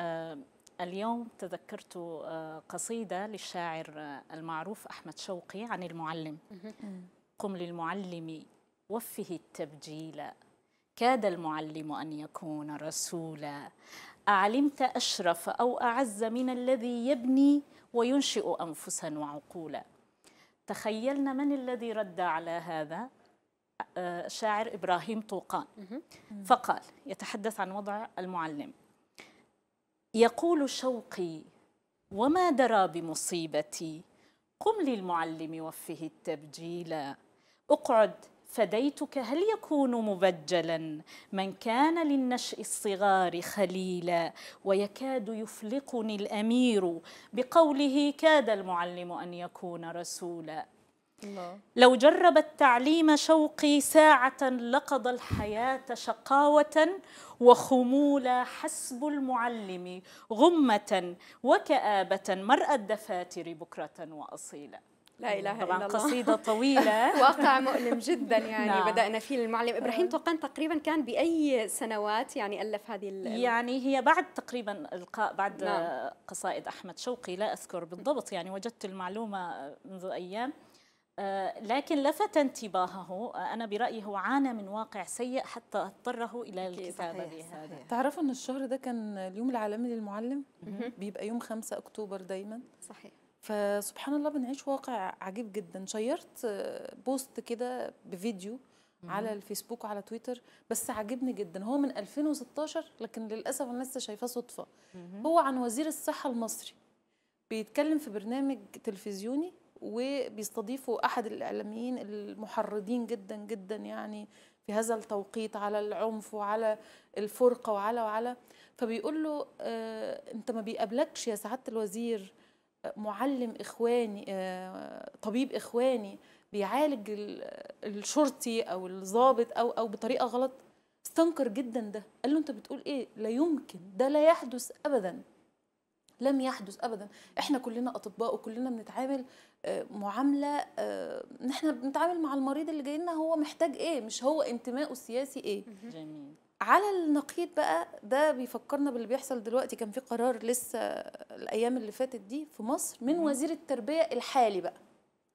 آه، اليوم تذكرت آه، قصيدة للشاعر آه، المعروف أحمد شوقي عن المعلم قم للمعلم وفه التبجيل كاد المعلم أن يكون رسولا أعلمت أشرف أو أعز من الذي يبني وينشئ أنفسا وعقولا تخيلنا من الذي رد على هذا شاعر إبراهيم طوقان فقال يتحدث عن وضع المعلم يقول شوقي وما درى بمصيبتي قم للمعلم وفه التبجيلا اقعد فديتك هل يكون مبجلا من كان للنشء الصغار خليلا ويكاد يفلقني الامير بقوله كاد المعلم ان يكون رسولا الله. لو جرب التعليم شوقي ساعة لقض الحياة شقاوة وخمولا حسب المعلم غمة وكآبة مرأى الدفاتر بكرة وأصيلة لا إله إلا الله طبعا قصيدة طويلة واقع مؤلم جدا يعني نعم. بدأنا فيه المعلم آه. إبراهيم طوقان تقريبا كان بأي سنوات يعني ألف هذه يعني هي بعد تقريبا إلقاء بعد نعم. قصائد أحمد شوقي لا أذكر بالضبط يعني وجدت المعلومة منذ أيام آه، لكن لفت انتباهه آه، أنا برأيي هو عانى من واقع سيء حتى اضطره إلى الكتابة بهذا تعرفوا أن الشهر ده كان اليوم العالمي للمعلم بيبقى يوم 5 أكتوبر دايما صحيح فسبحان الله بنعيش واقع عجيب جدا شيرت آه، بوست كده بفيديو على الفيسبوك وعلى تويتر بس عجبني جدا هو من 2016 لكن للاسف الناس شايفاه صدفه هو عن وزير الصحه المصري بيتكلم في برنامج تلفزيوني وبيستضيفوا أحد الإعلاميين المحرضين جدا جدا يعني في هذا التوقيت على العنف وعلى الفرقة وعلى وعلى فبيقول له آه، أنت ما بيقابلكش يا سعادة الوزير آه، معلم إخواني آه، طبيب إخواني بيعالج الشرطي أو الضابط أو أو بطريقة غلط استنكر جدا ده قال له أنت بتقول إيه لا يمكن ده لا يحدث أبدا لم يحدث أبدا إحنا كلنا أطباء وكلنا بنتعامل آه، معامله آه، نحن بنتعامل مع المريض اللي جاي لنا هو محتاج ايه مش هو انتمائه السياسي ايه جميل على النقيض بقى ده بيفكرنا باللي بيحصل دلوقتي كان في قرار لسه الايام اللي فاتت دي في مصر من وزير التربيه الحالي بقى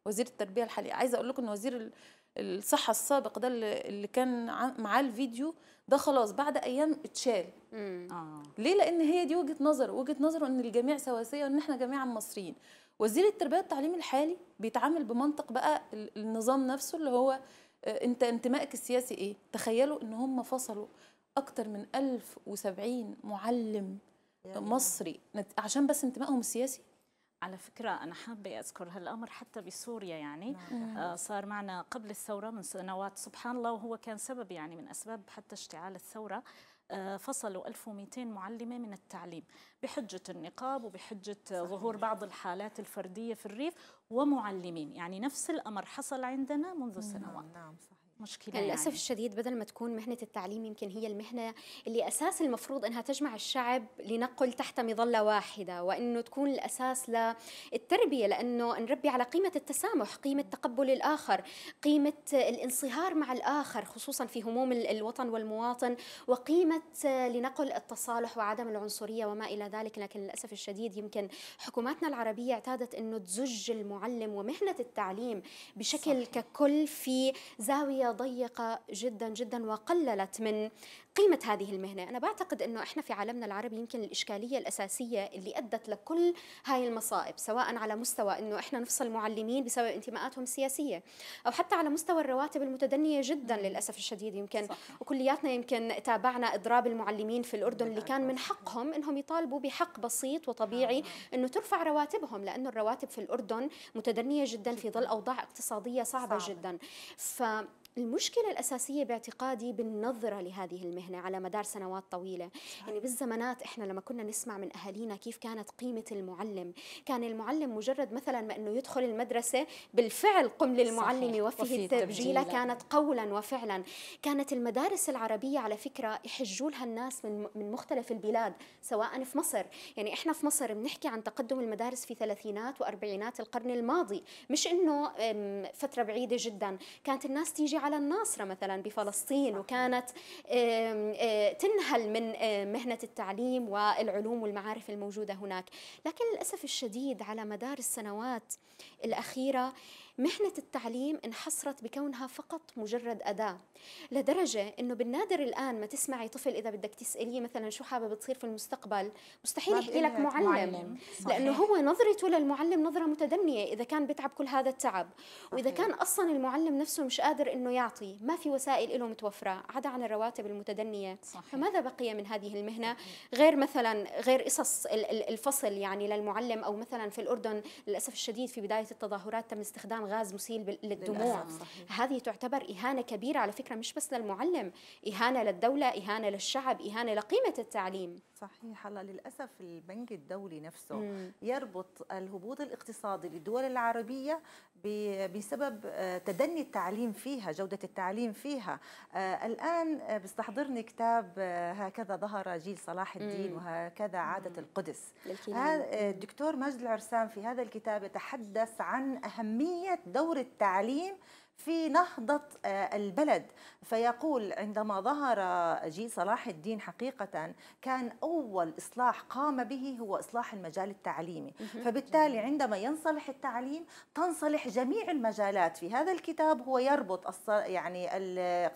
وزير التربيه الحالي عايزه اقول لكم ان وزير الصحه السابق ده اللي كان معاه الفيديو ده خلاص بعد ايام اتشال آه. ليه لان هي دي وجهه نظره وجهه نظره ان الجميع سواسيه وان احنا جميعا مصريين وزير التربيه والتعليم الحالي بيتعامل بمنطق بقى النظام نفسه اللي هو آه، انت انتمائك السياسي ايه تخيلوا ان هم فصلوا اكتر من 1070 معلم مصري عشان بس انتمائهم السياسي على فكرة أنا حابة أذكر هالأمر حتى بسوريا يعني نعم. آه صار معنا قبل الثورة من سنوات سبحان الله وهو كان سبب يعني من أسباب حتى اشتعال الثورة آه، فصلوا 1200 معلمة من التعليم بحجة النقاب وبحجة ظهور بعض الحالات الفردية في الريف ومعلمين يعني نفس الأمر حصل عندنا منذ نعم، سنوات نعم صحيح. مشكلة يعني للأسف يعني. الشديد بدل ما تكون مهنة التعليم يمكن هي المهنة اللي أساس المفروض أنها تجمع الشعب لنقل تحت مظلة واحدة وأنه تكون الأساس للتربية لأنه نربي على قيمة التسامح قيمة تقبل الآخر قيمة الانصهار مع الآخر خصوصا في هموم الوطن والمواطن وقيمة لنقل التصالح وعدم العنصرية وما إلى ذلك لكن للأسف الشديد يمكن حكوماتنا العربية اعتادت أنه تزج المعلم ومهنة التعليم بشكل صحيح. ككل في زاوية ضيقة جدا جدا وقللت من قيمة هذه المهنة أنا بعتقد أنه إحنا في عالمنا العربي يمكن الإشكالية الأساسية اللي أدت لكل هاي المصائب سواء على مستوى أنه إحنا نفصل معلمين بسبب انتماءاتهم السياسية أو حتى على مستوى الرواتب المتدنية جدا للأسف الشديد يمكن صح. وكلياتنا يمكن تابعنا إضراب المعلمين في الأردن اللي كان من حقهم أنهم يطالبوا بحق بسيط وطبيعي آه. أنه ترفع رواتبهم لأنه الرواتب في الأردن متدنية جدا في ظل أوضاع اقتصادية صعبة, صعبة. جدا فالمشكلة الأساسية باعتقادي بالنظرة لهذه المهنة المهنة على مدار سنوات طويلة صحيح. يعني بالزمانات إحنا لما كنا نسمع من أهالينا كيف كانت قيمة المعلم كان المعلم مجرد مثلا ما أنه يدخل المدرسة بالفعل قم للمعلم وفيه التبجيلة كانت قولا وفعلا كانت المدارس العربية على فكرة يحجوا لها الناس من, من مختلف البلاد سواء في مصر يعني إحنا في مصر بنحكي عن تقدم المدارس في ثلاثينات وأربعينات القرن الماضي مش أنه فترة بعيدة جدا كانت الناس تيجي على الناصرة مثلا بفلسطين وكانت آه، تنهل من آه، مهنة التعليم والعلوم والمعارف الموجودة هناك لكن للأسف الشديد على مدار السنوات الأخيرة مهنة التعليم انحصرت بكونها فقط مجرد أداة لدرجة أنه بالنادر الآن ما تسمعي طفل إذا بدك تسأليه مثلا شو حابب تصير في المستقبل مستحيل يحكي لك معلم, معلم. لأنه هو نظرته للمعلم نظرة متدنية إذا كان بتعب كل هذا التعب وإذا كان أصلا المعلم نفسه مش قادر أنه يعطي ما في وسائل له متوفرة عدا عن الرواتب المتدنية صحيح. فماذا بقي من هذه المهنة غير مثلا غير قصص الفصل يعني للمعلم أو مثلا في الأردن للأسف الشديد في بداية التظاهرات تم استخدام استخدام غاز مسيل للدموع هذه تعتبر إهانة كبيرة على فكرة مش بس للمعلم إهانة للدولة إهانة للشعب إهانة لقيمة التعليم صحيح هلا للاسف البنك الدولي نفسه مم. يربط الهبوط الاقتصادي للدول العربيه بسبب آه، تدني التعليم فيها جودة التعليم فيها آه، الآن آه، بيستحضرني كتاب هكذا ظهر جيل صلاح الدين وهكذا عادة القدس الدكتور مجد العرسان في هذا الكتاب يتحدث عن أهمية دور التعليم في نهضة آه، البلد فيقول عندما ظهر جيل صلاح الدين حقيقة كان أول إصلاح قام به هو إصلاح المجال التعليمي فبالتالي عندما ينصلح التعليم تنصلح جميع المجالات في هذا الكتاب هو يربط يعني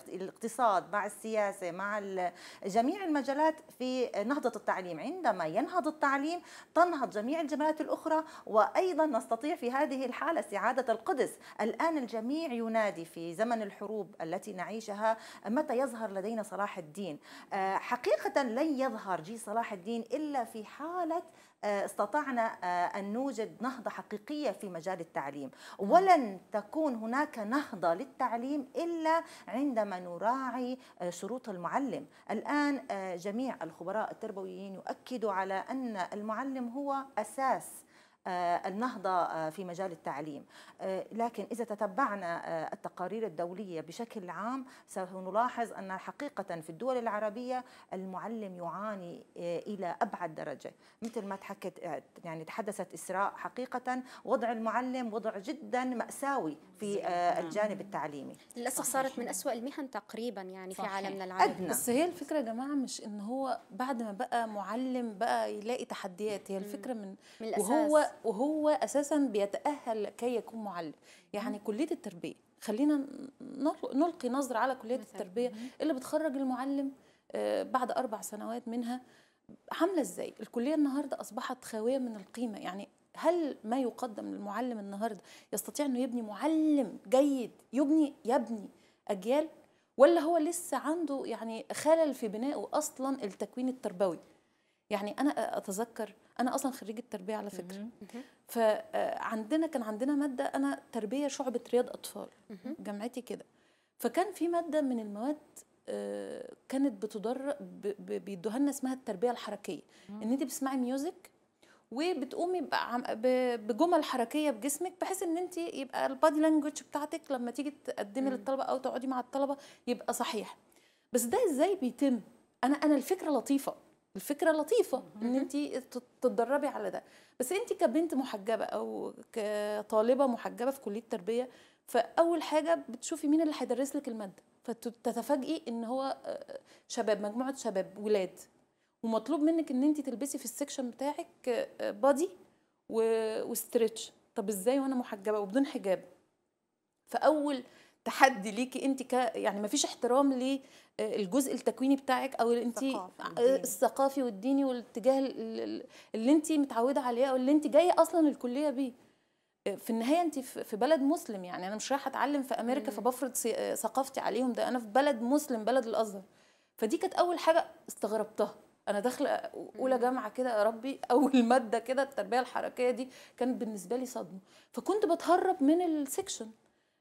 الاقتصاد مع السياسة مع جميع المجالات في نهضة التعليم عندما ينهض التعليم تنهض جميع الجمالات الأخرى وأيضا نستطيع في هذه الحالة استعادة القدس الآن الجميع ينادي النادي في زمن الحروب التي نعيشها متى يظهر لدينا صلاح الدين آه، حقيقة لن يظهر جي صلاح الدين إلا في حالة آه، استطعنا آه، أن نوجد نهضة حقيقية في مجال التعليم ولن تكون هناك نهضة للتعليم إلا عندما نراعي شروط المعلم الآن جميع الخبراء التربويين يؤكدوا على أن المعلم هو أساس آه، النهضة آه، في مجال التعليم آه، لكن إذا تتبعنا التقارير الدولية بشكل عام سنلاحظ أن حقيقة في الدول العربية المعلم يعاني إلى أبعد درجة مثل ما تحكت يعني تحدثت إسراء حقيقة وضع المعلم وضع جدا مأساوي في نعم. الجانب التعليمي للأسف صارت من أسوأ المهن تقريبا يعني في عالمنا العربي أدنى. بس هي الفكرة يا جماعة مش إن هو بعد ما بقى معلم بقى يلاقي تحديات هي الفكرة من, من الأساس. وهو وهو اساسا بيتاهل كي يكون معلم يعني كليه التربيه خلينا نلقي نظره على كليه مثلا. التربيه اللي بتخرج المعلم آه، بعد اربع سنوات منها عامله ازاي الكليه النهارده اصبحت خاويه من القيمه يعني هل ما يقدم للمعلم النهارده يستطيع انه يبني معلم جيد يبني يبني اجيال ولا هو لسه عنده يعني خلل في بنائه اصلا التكوين التربوي يعني انا اتذكر انا اصلا خريجه تربيه على فكره فعندنا آه، كان عندنا ماده انا تربيه شعبه رياض اطفال جامعتي كده فكان في ماده من المواد آه، كانت بتدر بيدوها لنا اسمها التربيه الحركيه ان انت بتسمعي ميوزك وبتقومي بجمل حركيه بجسمك بحيث ان انت يبقى البادي لانجوج بتاعتك لما تيجي تقدمي للطلبه او تقعدي مع الطلبه يبقى صحيح بس ده ازاي بيتم انا انا الفكره لطيفه الفكره لطيفه ان انت تتدربي على ده بس انت كبنت محجبه او كطالبه محجبه في كليه تربيه فاول حاجه بتشوفي مين اللي هيدرس لك الماده فتتفاجئي ان هو آه، شباب مجموعه شباب ولاد ومطلوب منك ان انت تلبسي في السكشن بتاعك بادي آه، وستريتش طب ازاي وانا محجبه وبدون حجاب فاول تحدي ليكي انت ك يعني ما فيش احترام للجزء آه، التكويني بتاعك او انت آه، الثقافي والديني والاتجاه اللي انت متعوده عليه او اللي انت جايه اصلا الكليه بيه آه، في النهايه انت في بلد مسلم يعني انا مش رايحه اتعلم في امريكا فبفرض ثقافتي عليهم ده انا في بلد مسلم بلد الازهر فدي كانت اول حاجه استغربتها انا داخله اولى جامعه كده يا ربي اول ماده كده التربيه الحركيه دي كانت بالنسبه لي صدمه فكنت بتهرب من السكشن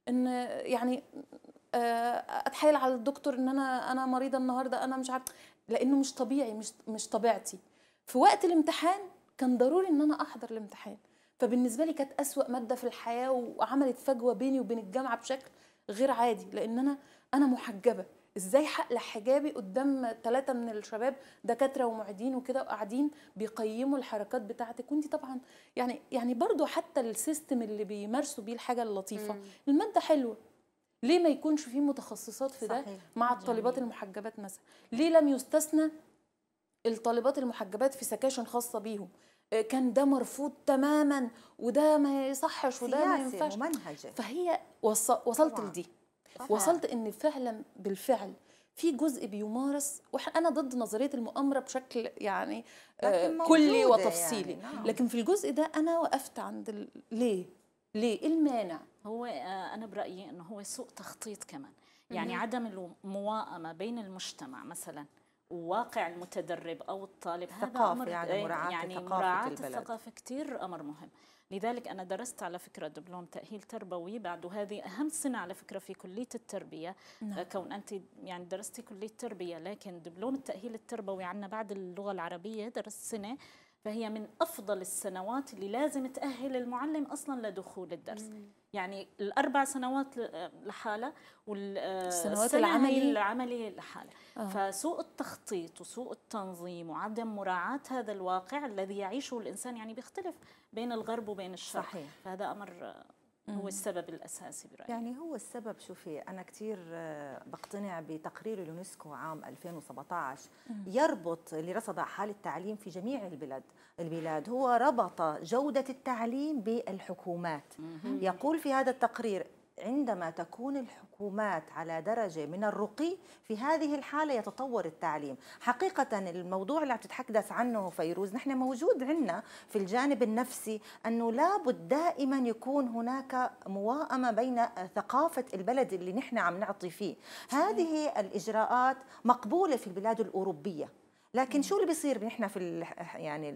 ان يعني آه، اتحايل على الدكتور ان انا انا مريضه النهارده انا مش عارف لانه مش طبيعي مش مش طبيعتي في وقت الامتحان كان ضروري ان انا احضر الامتحان فبالنسبه لي كانت اسوا ماده في الحياه وعملت فجوه بيني وبين الجامعه بشكل غير عادي لان انا انا محجبه ازاي حقلع حجابي قدام ثلاثه من الشباب دكاتره ومعيدين وكده وقاعدين بيقيموا الحركات بتاعتك وانت طبعا يعني يعني برضو حتى السيستم اللي بيمارسوا بيه الحاجه اللطيفه مم. الماده حلوه ليه ما يكونش في متخصصات في صحيح. ده مع الطالبات المحجبات مثلا ليه لم يستثنى الطالبات المحجبات في سكاشن خاصه بيهم آه، كان ده مرفوض تماما وده ما يصحش وده ما ينفعش فهي وصلت لدي صحيح. وصلت ان فعلا بالفعل في جزء بيمارس وانا ضد نظريه المؤامره بشكل يعني آه، كلي وتفصيلي يعني. نعم. لكن في الجزء ده انا وقفت عند ليه ليه إيه المانع هو آه، انا برايي انه هو سوء تخطيط كمان يعني مم. عدم المواءمه بين المجتمع مثلا وواقع المتدرب او الطالب هذا امر يعني آه، مراعاه يعني مراعاه الثقافه كثير امر مهم لذلك أنا درست على فكرة دبلوم تأهيل تربوي بعد وهذه أهم سنة على فكرة في كلية التربية نعم. آه، كون أنت يعني درستي كلية التربية لكن دبلوم التأهيل التربوي عندنا بعد اللغة العربية درست سنة فهي من افضل السنوات اللي لازم تاهل المعلم اصلا لدخول الدرس مم. يعني الاربع سنوات لحالها والسنوات العملي العملي لحالها آه. فسوء التخطيط وسوء التنظيم وعدم مراعاه هذا الواقع الذي يعيشه الانسان يعني بيختلف بين الغرب وبين الشرق صحيح. فهذا امر هو السبب الأساسي برأيك؟ يعني هو السبب شوفي أنا كثير آه، بقتنع بتقرير اليونسكو عام 2017 يربط اللي رصد حال التعليم في جميع البلاد البلاد هو ربط جودة التعليم بالحكومات يقول في هذا التقرير عندما تكون الحكومات على درجة من الرقي في هذه الحالة يتطور التعليم حقيقة الموضوع اللي عم تتحدث عنه فيروز نحن موجود عندنا في الجانب النفسي أنه لابد دائما يكون هناك مواءمة بين ثقافة البلد اللي نحن عم نعطي فيه هذه الإجراءات مقبولة في البلاد الأوروبية لكن شو اللي بيصير نحن في يعني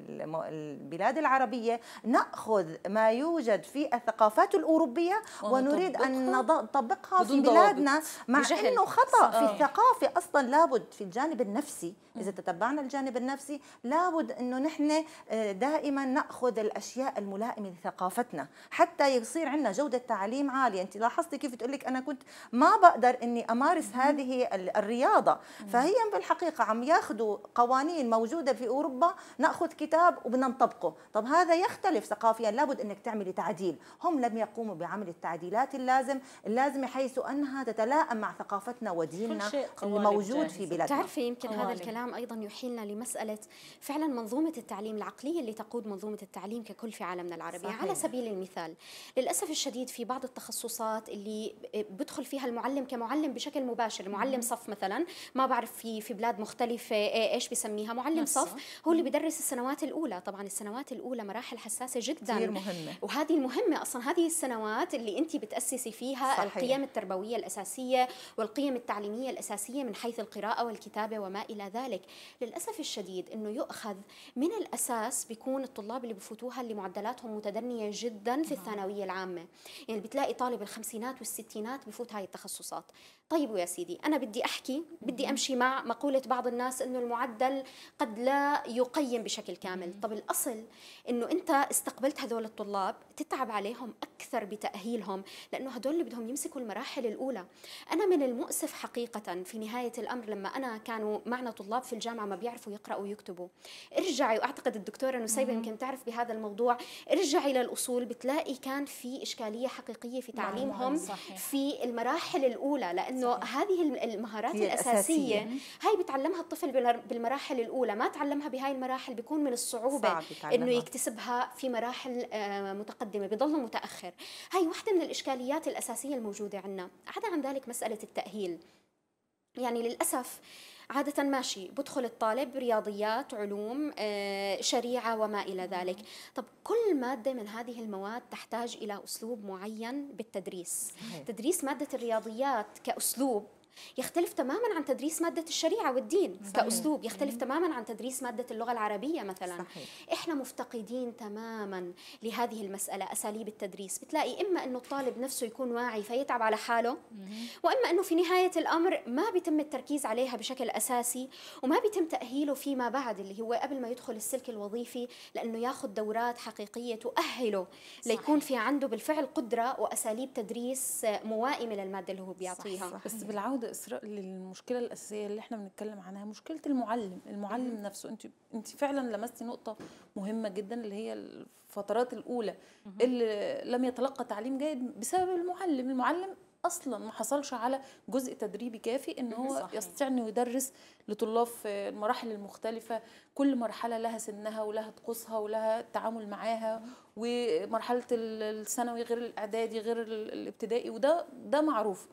البلاد العربيه ناخذ ما يوجد في الثقافات الاوروبيه ونريد ان نطبقها في بلادنا مع بجهل. انه خطا في آه. الثقافه اصلا لابد في الجانب النفسي اذا تتبعنا الجانب النفسي لابد انه نحن آه، دائما ناخذ الاشياء الملائمه لثقافتنا حتى يصير عندنا جوده تعليم عاليه انت لاحظتي كيف تقول لك انا كنت ما بقدر اني امارس هذه الرياضه فهي بالحقيقه عم ياخذوا قوانين موجوده في اوروبا ناخذ كتاب وبدنا نطبقه طب هذا يختلف ثقافيا لابد انك تعملي تعديل هم لم يقوموا بعمل التعديلات اللازم اللازمه حيث انها تتلائم مع ثقافتنا وديننا الموجود في بلادنا تعرفي يمكن هذا الكلام ايضا يحيلنا لمساله فعلا منظومه التعليم العقليه اللي تقود منظومه التعليم ككل في عالمنا العربي صحيح. على سبيل المثال للاسف الشديد في بعض التخصصات اللي بدخل فيها المعلم كمعلم بشكل مباشر معلم صف مثلا ما بعرف في في بلاد مختلفه إيه، ايش بسميها معلم صف هو اللي بيدرس السنوات الاولى طبعا السنوات الاولى مراحل حساسه جدا كثير مهمه وهذه المهمه اصلا هذه السنوات اللي انت بتاسسي فيها صحيح. القيم التربويه الاساسيه والقيم التعليميه الاساسيه من حيث القراءه والكتابه وما الى ذلك للاسف الشديد انه يؤخذ من الاساس بيكون الطلاب اللي بفوتوها اللي معدلاتهم متدنيه جدا في نعم. الثانويه العامه يعني بتلاقي طالب الخمسينات والستينات بفوت هاي التخصصات طيب يا سيدي أنا بدي أحكي بدي أمشي مع مقولة بعض الناس أنه المعدل قد لا يقيم بشكل كامل طب الأصل أنه أنت استقبلت هدول الطلاب تتعب عليهم أكثر بتأهيلهم لأنه هدول اللي بدهم يمسكوا المراحل الأولى أنا من المؤسف حقيقة في نهاية الأمر لما أنا كانوا معنا طلاب في الجامعة ما بيعرفوا يقرأوا ويكتبوا ارجعي وأعتقد الدكتورة نسيبة يمكن تعرف بهذا الموضوع ارجعي للأصول بتلاقي كان في إشكالية حقيقية في نعم، نعم، تعليمهم في المراحل الأولى لأن انه هذه المهارات هي الاساسيه هاي بتعلمها الطفل بالمراحل الاولى ما تعلمها بهاي المراحل بيكون من الصعوبه انه يكتسبها في مراحل آه، متقدمه بضل متاخر هاي واحده من الاشكاليات الاساسيه الموجوده عندنا عدا عن ذلك مساله التاهيل يعني للاسف عادة ماشي بدخل الطالب رياضيات علوم آه، شريعة وما إلى ذلك طب كل مادة من هذه المواد تحتاج إلى أسلوب معين بالتدريس تدريس مادة الرياضيات كأسلوب يختلف تماما عن تدريس ماده الشريعه والدين صحيح. كاسلوب يختلف تماما عن تدريس ماده اللغه العربيه مثلا صحيح. احنا مفتقدين تماما لهذه المساله اساليب التدريس بتلاقي اما انه الطالب نفسه يكون واعي فيتعب على حاله واما انه في نهايه الامر ما بيتم التركيز عليها بشكل اساسي وما بيتم تاهيله فيما بعد اللي هو قبل ما يدخل السلك الوظيفي لانه ياخذ دورات حقيقيه تؤهله ليكون في عنده بالفعل قدره واساليب تدريس موائمه للماده اللي هو بيعطيها صح صح. بس بالعوده عندي اسراء للمشكله الاساسيه اللي احنا بنتكلم عنها مشكله المعلم المعلم مم. نفسه انت انت فعلا لمستي نقطه مهمه جدا اللي هي الفترات الاولى مم. اللي لم يتلقى تعليم جيد بسبب المعلم المعلم اصلا ما حصلش على جزء تدريبي كافي ان هو يستطيع انه يدرس لطلاب في المراحل المختلفه كل مرحله لها سنها ولها طقوسها ولها التعامل معاها ومرحله الثانوي غير الاعدادي غير الابتدائي وده ده معروف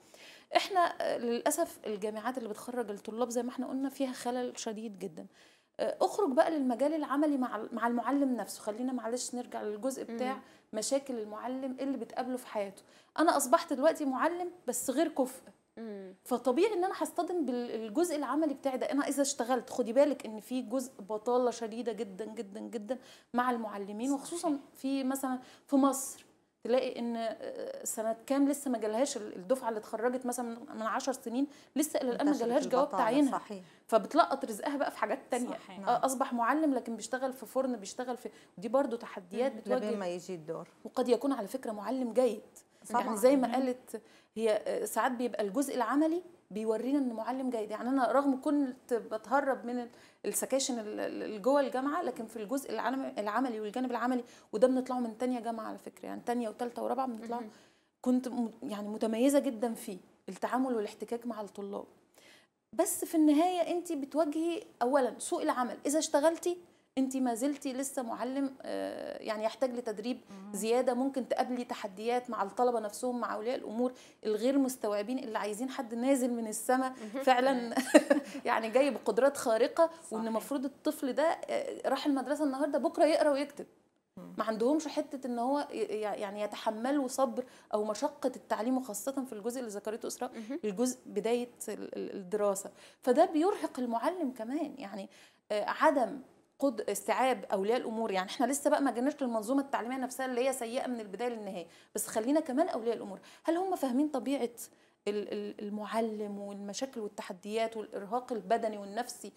احنا آه، للاسف الجامعات اللي بتخرج الطلاب زي ما احنا قلنا فيها خلل شديد جدا آه، اخرج بقى للمجال العملي مع مع المعلم نفسه خلينا معلش نرجع للجزء بتاع مم. مشاكل المعلم اللي بتقابله في حياته انا اصبحت دلوقتي معلم بس غير كفء فطبيعي ان انا هصطدم بالجزء العملي بتاعي ده انا اذا اشتغلت خدي بالك ان في جزء بطاله شديده جدا جدا جدا مع المعلمين وخصوصا في مثلا في مصر تلاقي ان آه، سنه كام لسه ما جالهاش الدفعه اللي اتخرجت مثلا من 10 سنين لسه الى الان ما جالهاش جواب تعيينها صحيح فبتلقط رزقها بقى في حاجات تانية صحيح. آه، نعم. اصبح معلم لكن بيشتغل في فرن بيشتغل في دي برضو تحديات بتواجه ما يجي الدور وقد يكون على فكره معلم جيد صحيح. يعني زي ما قالت هي آه، ساعات بيبقى الجزء العملي بيورينا ان معلم جيد يعني انا رغم كنت بتهرب من السكاشن اللي جوه الجامعه لكن في الجزء العملي والجانب العملي وده بنطلعه من تانية جامعه على فكره يعني تانية وثالثه ورابعه بنطلعه كنت يعني متميزه جدا فيه التعامل والاحتكاك مع الطلاب بس في النهايه انت بتواجهي اولا سوق العمل اذا اشتغلتي انت ما زلتي لسه معلم آه، يعني يحتاج لتدريب زياده ممكن تقابلي تحديات مع الطلبه نفسهم مع اولياء الامور الغير مستوعبين اللي عايزين حد نازل من السماء فعلا يعني جاي بقدرات خارقه وان المفروض الطفل ده آه، راح المدرسه النهارده بكره يقرا ويكتب ما عندهمش حته ان هو يعني يتحملوا صبر او مشقه التعليم وخاصه في الجزء اللي ذكرته اسراء الجزء بدايه الدراسه فده بيرهق المعلم كمان يعني آه، عدم قد استيعاب اولياء الامور يعني احنا لسه بقى ما جيناش للمنظومه التعليميه نفسها اللي هي سيئه من البدايه للنهايه بس خلينا كمان اولياء الامور هل هم فاهمين طبيعه المعلم والمشاكل والتحديات والارهاق البدني والنفسي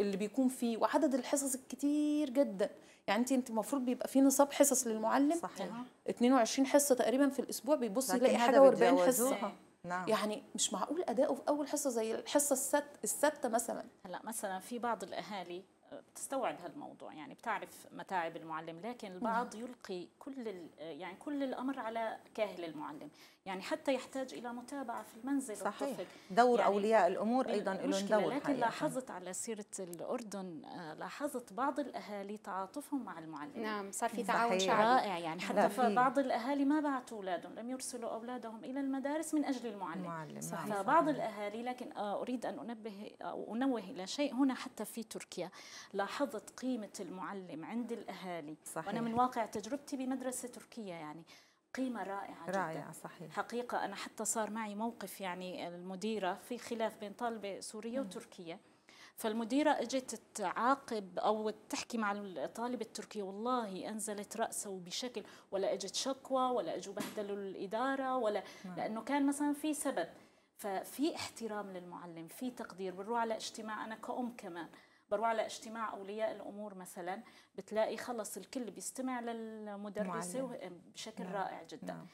اللي بيكون فيه وعدد الحصص الكتير جدا يعني انت انت المفروض بيبقى في نصاب حصص للمعلم صحيح 22 حصه تقريبا في الاسبوع بيبص يلاقي حاجه و40 حصه نعم. آه. يعني مش معقول اداؤه في اول حصه زي الحصه السادسه مثلا هلا مثلا في بعض الاهالي بتستوعب هالموضوع يعني بتعرف متاعب المعلم لكن البعض يلقي كل يعني كل الامر على كاهل المعلم يعني حتى يحتاج الى متابعه في المنزل صحيح الطفل. دور يعني اولياء الامور ايضا لهم دور لكن حقيقة. لاحظت على سيره الاردن آه، لاحظت بعض الاهالي تعاطفهم مع المعلم نعم صار في تعاون شعبي رائع يعني حتى بعض الاهالي ما بعثوا اولادهم لم يرسلوا اولادهم الى المدارس من اجل المعلم معلم. نعم، صحيح. فبعض الاهالي لكن آه، اريد ان انبه او انوه الى شيء هنا حتى في تركيا لاحظت قيمة المعلم عند الأهالي صحيح. وأنا من واقع تجربتي بمدرسة تركية يعني قيمة رائعة جدا رائعة صحيح حقيقة أنا حتى صار معي موقف يعني المديرة في خلاف بين طالبة سورية م. وتركية فالمديرة اجت تعاقب او تحكي مع الطالب التركي والله انزلت راسه بشكل ولا اجت شكوى ولا اجوا بهدلوا الاداره ولا نعم. لانه كان مثلا في سبب ففي احترام للمعلم في تقدير بنروح على اجتماع انا كأم كمان بروح على اجتماع اولياء الامور مثلا بتلاقي خلص الكل بيستمع للمدرسه بشكل نعم. رائع جدا نعم.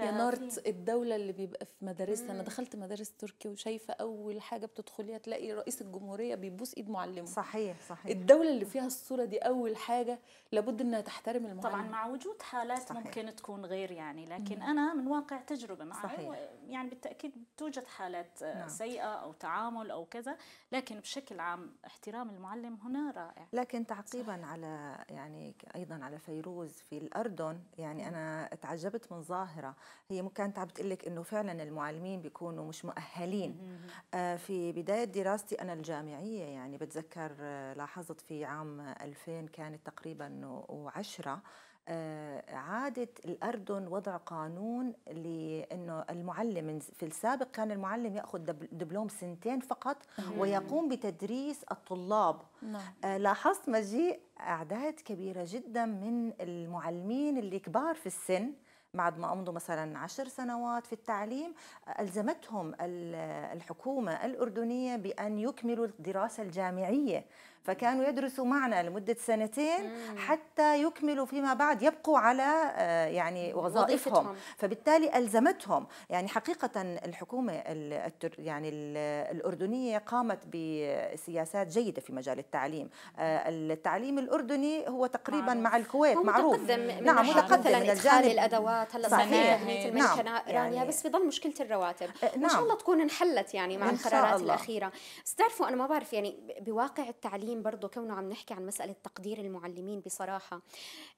يا نارت الدولة اللي بيبقى في مدارسها أنا دخلت مدارس تركي وشايفة أول حاجة بتدخليها تلاقي رئيس الجمهورية بيبوس إيد معلمه صحيح صحيح الدولة اللي فيها الصورة دي أول حاجة لابد إنها تحترم المعلم طبعا مع وجود حالات صحيح. ممكن تكون غير يعني لكن مم. أنا من واقع تجربة معي صحيح. يعني بالتأكيد توجد حالات آه، نعم. سيئة أو تعامل أو كذا لكن بشكل عام احترام المعلم هنا رائع لكن تعقيبا صحيح. على يعني أيضا على فيروز في الأردن يعني أنا تعجبت من ظاهرة هي كانت عم بتقول لك انه فعلا المعلمين بيكونوا مش مؤهلين آه، في بدايه دراستي انا الجامعيه يعني بتذكر آه، لاحظت في عام 2000 كانت تقريبا و10 آه، عادت الأردن وضع قانون لأنه المعلم في السابق كان المعلم يأخذ دبلوم سنتين فقط ويقوم بتدريس الطلاب نعم. لاحظت مجيء أعداد كبيرة جدا من المعلمين اللي كبار في السن بعد ما أمضوا مثلا عشر سنوات في التعليم ألزمتهم الحكومة الأردنية بأن يكملوا الدراسة الجامعية فكانوا يدرسوا معنا لمدة سنتين حتى يكملوا فيما بعد يبقوا على آه، يعني وظائفهم فبالتالي ألزمتهم يعني حقيقة الحكومة يعني الأردنية قامت بسياسات جيدة في مجال التعليم آه، التعليم الأردني هو تقريبا مع الكويت معروف نعم متقدم من الجانب الأدوات هلا صحيح نعم. يعني بس بضل مشكلة الرواتب نعم. إن شاء نعم. الله تكون انحلت يعني مع القرارات الأخيرة بس تعرفوا أنا ما بعرف يعني بواقع التعليم المعلمين برضه كونه عم نحكي عن مسألة تقدير المعلمين بصراحة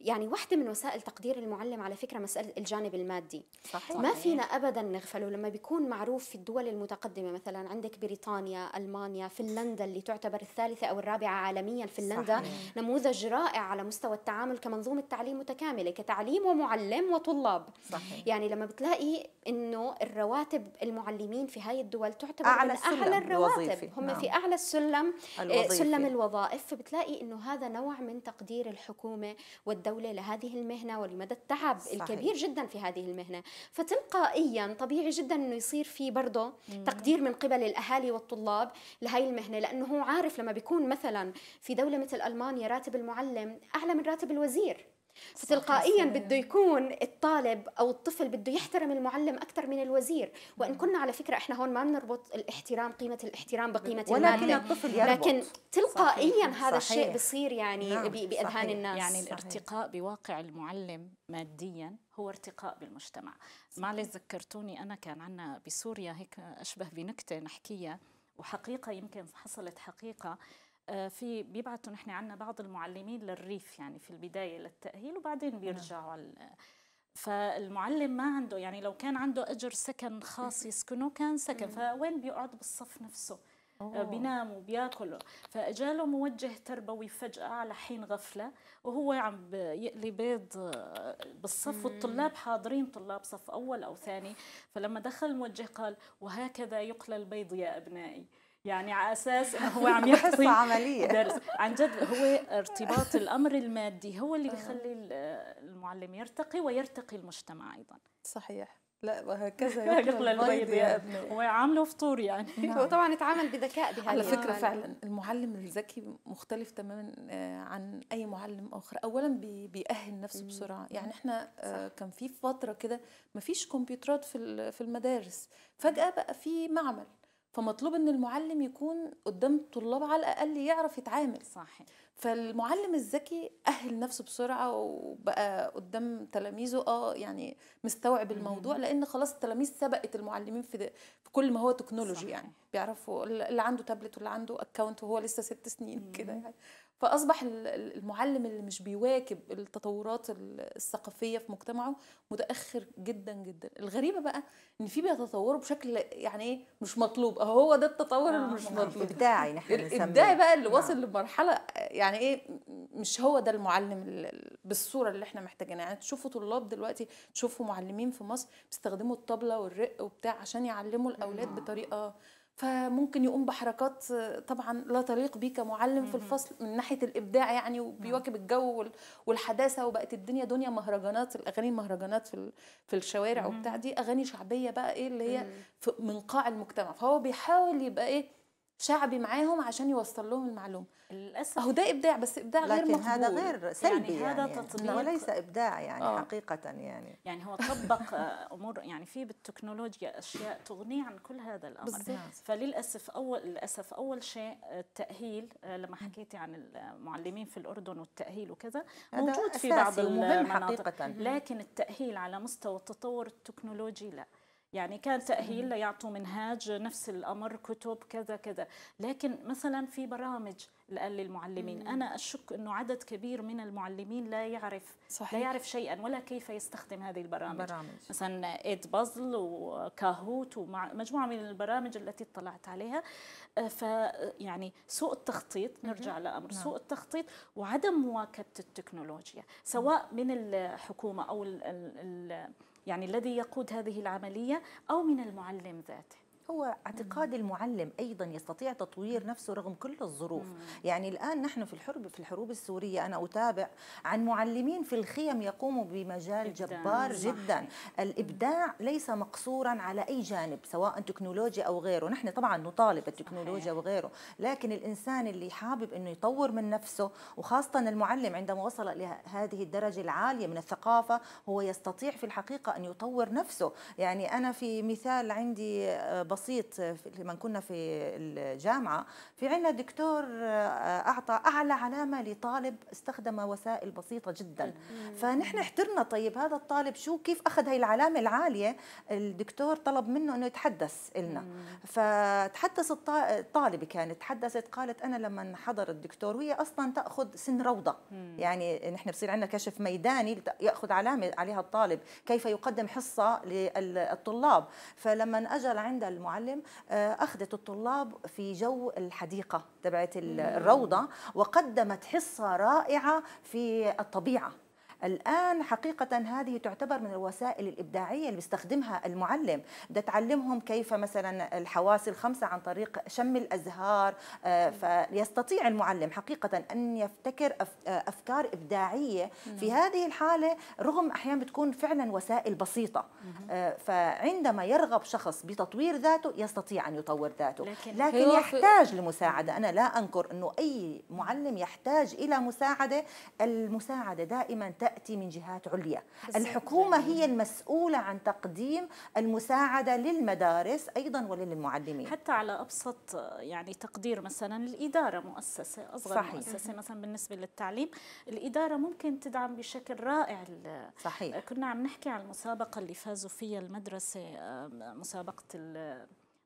يعني واحدة من وسائل تقدير المعلم على فكرة مسألة الجانب المادي صحيح. ما فينا أبدا نغفله لما بيكون معروف في الدول المتقدمة مثلا عندك بريطانيا ألمانيا فنلندا اللي تعتبر الثالثة أو الرابعة عالميا فنلندا صحيح. نموذج رائع على مستوى التعامل كمنظومة تعليم متكاملة كتعليم ومعلم وطلاب صحيح. يعني لما بتلاقي انه الرواتب المعلمين في هاي الدول تعتبر أعلى من اعلى الرواتب الوظيفي. هم نعم. في اعلى السلم آه، الوظيفي. سلم الوظيفة الوظائف فبتلاقي انه هذا نوع من تقدير الحكومه والدوله لهذه المهنه ولمدى التعب صحيح. الكبير جدا في هذه المهنه فتلقائيا طبيعي جدا انه يصير في برضه تقدير من قبل الاهالي والطلاب لهي المهنه لانه هو عارف لما بيكون مثلا في دوله مثل المانيا راتب المعلم اعلى من راتب الوزير فتلقائيا بده يكون الطالب او الطفل بده يحترم المعلم اكثر من الوزير وان كنا على فكره احنا هون ما بنربط الاحترام قيمه الاحترام بقيمه ولكن الماده الطفل يربط. لكن تلقائيا صحيح. هذا الشيء بصير يعني نعم. باذهان صحيح. الناس يعني الارتقاء بواقع المعلم ماديا هو ارتقاء بالمجتمع معلش ذكرتوني انا كان عندنا بسوريا هيك اشبه بنكته نحكيها وحقيقه يمكن حصلت حقيقه آه، في بيبعتوا نحن عندنا بعض المعلمين للريف يعني في البدايه للتاهيل وبعدين نعم. بيرجعوا فالمعلم ما عنده يعني لو كان عنده اجر سكن خاص يسكنه كان سكن نعم. فوين بيقعد بالصف نفسه آه، أوه. بينام وبياكل فاجاله موجه تربوي فجاه على حين غفله وهو عم يقلي بيض آه، بالصف والطلاب حاضرين طلاب صف اول او ثاني فلما دخل الموجه قال وهكذا يقلى البيض يا ابنائي يعني على اساس انه هو عم يحصي عمليه درس عن جد هو ارتباط الامر المادي هو اللي بيخلي آه. المعلم يرتقي ويرتقي المجتمع ايضا صحيح لا وهكذا يقلى البيض يا ابني وعامله فطور يعني نعم. هو طبعا اتعامل بذكاء بهذه على فكره يعني. فعلا المعلم الذكي مختلف تماما آه، عن اي معلم اخر اولا بيأهل نفسه بسرعه يعني احنا آه، صح. كان في فتره كده ما فيش كمبيوترات في في المدارس فجاه بقى في معمل فمطلوب ان المعلم يكون قدام الطلاب على الاقل يعرف يتعامل صح فالمعلم الذكي اهل نفسه بسرعه وبقى قدام تلاميذه اه يعني مستوعب الموضوع لان خلاص التلاميذ سبقت المعلمين في, في كل ما هو تكنولوجي يعني. صحيح. يعني بيعرفوا اللي عنده تابلت واللي عنده اكونت وهو لسه ست سنين كده يعني فاصبح المعلم اللي مش بيواكب التطورات الثقافيه في مجتمعه متاخر جدا جدا الغريبه بقى ان في بيتطوروا بشكل يعني ايه مش مطلوب اهو هو ده التطور اللي آه، مش مطلوب الابداعي نحن الابداعي بقى اللي نعم. واصل لمرحله يعني ايه مش هو ده المعلم بالصوره اللي احنا محتاجينها يعني تشوفوا طلاب دلوقتي تشوفوا معلمين في مصر بيستخدموا الطبله والرق وبتاع عشان يعلموا الاولاد بطريقه فممكن يقوم بحركات طبعا لا تليق بيه كمعلم في الفصل من ناحيه الابداع يعني وبيواكب نعم. الجو والحداثه وبقت الدنيا دنيا مهرجانات الاغاني المهرجانات في في الشوارع وبتاع دي اغاني شعبيه بقى ايه اللي هي من قاع المجتمع فهو بيحاول يبقى ايه شعبي معاهم عشان يوصل لهم المعلومه للاسف اهو ده ابداع بس ابداع غير مقبول لكن هذا غير يعني سلبي يعني, يعني هذا يعني تطبيق وليس ابداع يعني أوه. حقيقه يعني يعني هو طبق آه، امور يعني في بالتكنولوجيا اشياء تغني عن كل هذا الامر بالزبط. فللاسف اول للاسف اول شيء آه، التاهيل آه، لما حكيتي عن المعلمين في الاردن والتاهيل وكذا موجود في بعض المناطق لكن التاهيل على مستوى التطور التكنولوجي لا يعني كان تأهيل ليعطوا منهاج نفس الأمر كتب كذا كذا لكن مثلا في برامج الآن للمعلمين مم. أنا أشك أنه عدد كبير من المعلمين لا يعرف صحيح. لا يعرف شيئا ولا كيف يستخدم هذه البرامج برامج. مثلا إيد بازل وكاهوت ومجموعة من البرامج التي اطلعت عليها فيعني سوء التخطيط نرجع مم. لأمر نعم. سوء التخطيط وعدم مواكبة التكنولوجيا سواء مم. من الحكومة أو ال ال يعني الذي يقود هذه العملية أو من المعلم ذاته هو اعتقاد المعلم ايضا يستطيع تطوير نفسه رغم كل الظروف يعني الان نحن في الحرب في الحروب السوريه انا اتابع عن معلمين في الخيم يقوموا بمجال جبار جدا الابداع ليس مقصورا على اي جانب سواء تكنولوجيا او غيره نحن طبعا نطالب التكنولوجيا وغيره لكن الانسان اللي حابب انه يطور من نفسه وخاصه المعلم عندما وصل الى هذه الدرجه العاليه من الثقافه هو يستطيع في الحقيقه ان يطور نفسه يعني انا في مثال عندي آه، بسيط لما كنا في الجامعه في عندنا دكتور آه، اعطى اعلى علامه لطالب استخدم وسائل بسيطه جدا فنحن احترنا طيب هذا الطالب شو كيف اخذ هي العلامه العاليه الدكتور طلب منه انه يتحدث لنا فتحدث الطالبه كانت تحدثت قالت انا لما حضر الدكتور وهي اصلا تاخذ سن روضه يعني نحن بصير عندنا كشف ميداني ياخذ علامه عليها الطالب كيف يقدم حصه للطلاب فلما اجى عند المعلم آه، اخذت الطلاب في جو الحديقه تبعت الروضه وقدمت حصه رائعه في الطبيعه الآن حقيقة هذه تعتبر من الوسائل الإبداعية اللي بيستخدمها المعلم ده تعلمهم كيف مثلا الحواس الخمسة عن طريق شم الأزهار آه، فيستطيع المعلم حقيقة أن يفتكر آه، أفكار إبداعية في هذه الحالة رغم أحيانا بتكون فعلا وسائل بسيطة آه، فعندما يرغب شخص بتطوير ذاته يستطيع أن يطور ذاته لكن, لكن يحتاج لمساعدة أنا لا أنكر أنه أي معلم يحتاج إلى مساعدة المساعدة دائما تأتي من جهات عليا الحكومة هي المسؤولة عن تقديم المساعدة للمدارس أيضا وللمعلمين حتى على أبسط يعني تقدير مثلا الإدارة مؤسسة أصغر صحيح. مؤسسة مثلا بالنسبة للتعليم الإدارة ممكن تدعم بشكل رائع صحيح كنا عم نحكي عن المسابقة اللي فازوا فيها المدرسة مسابقة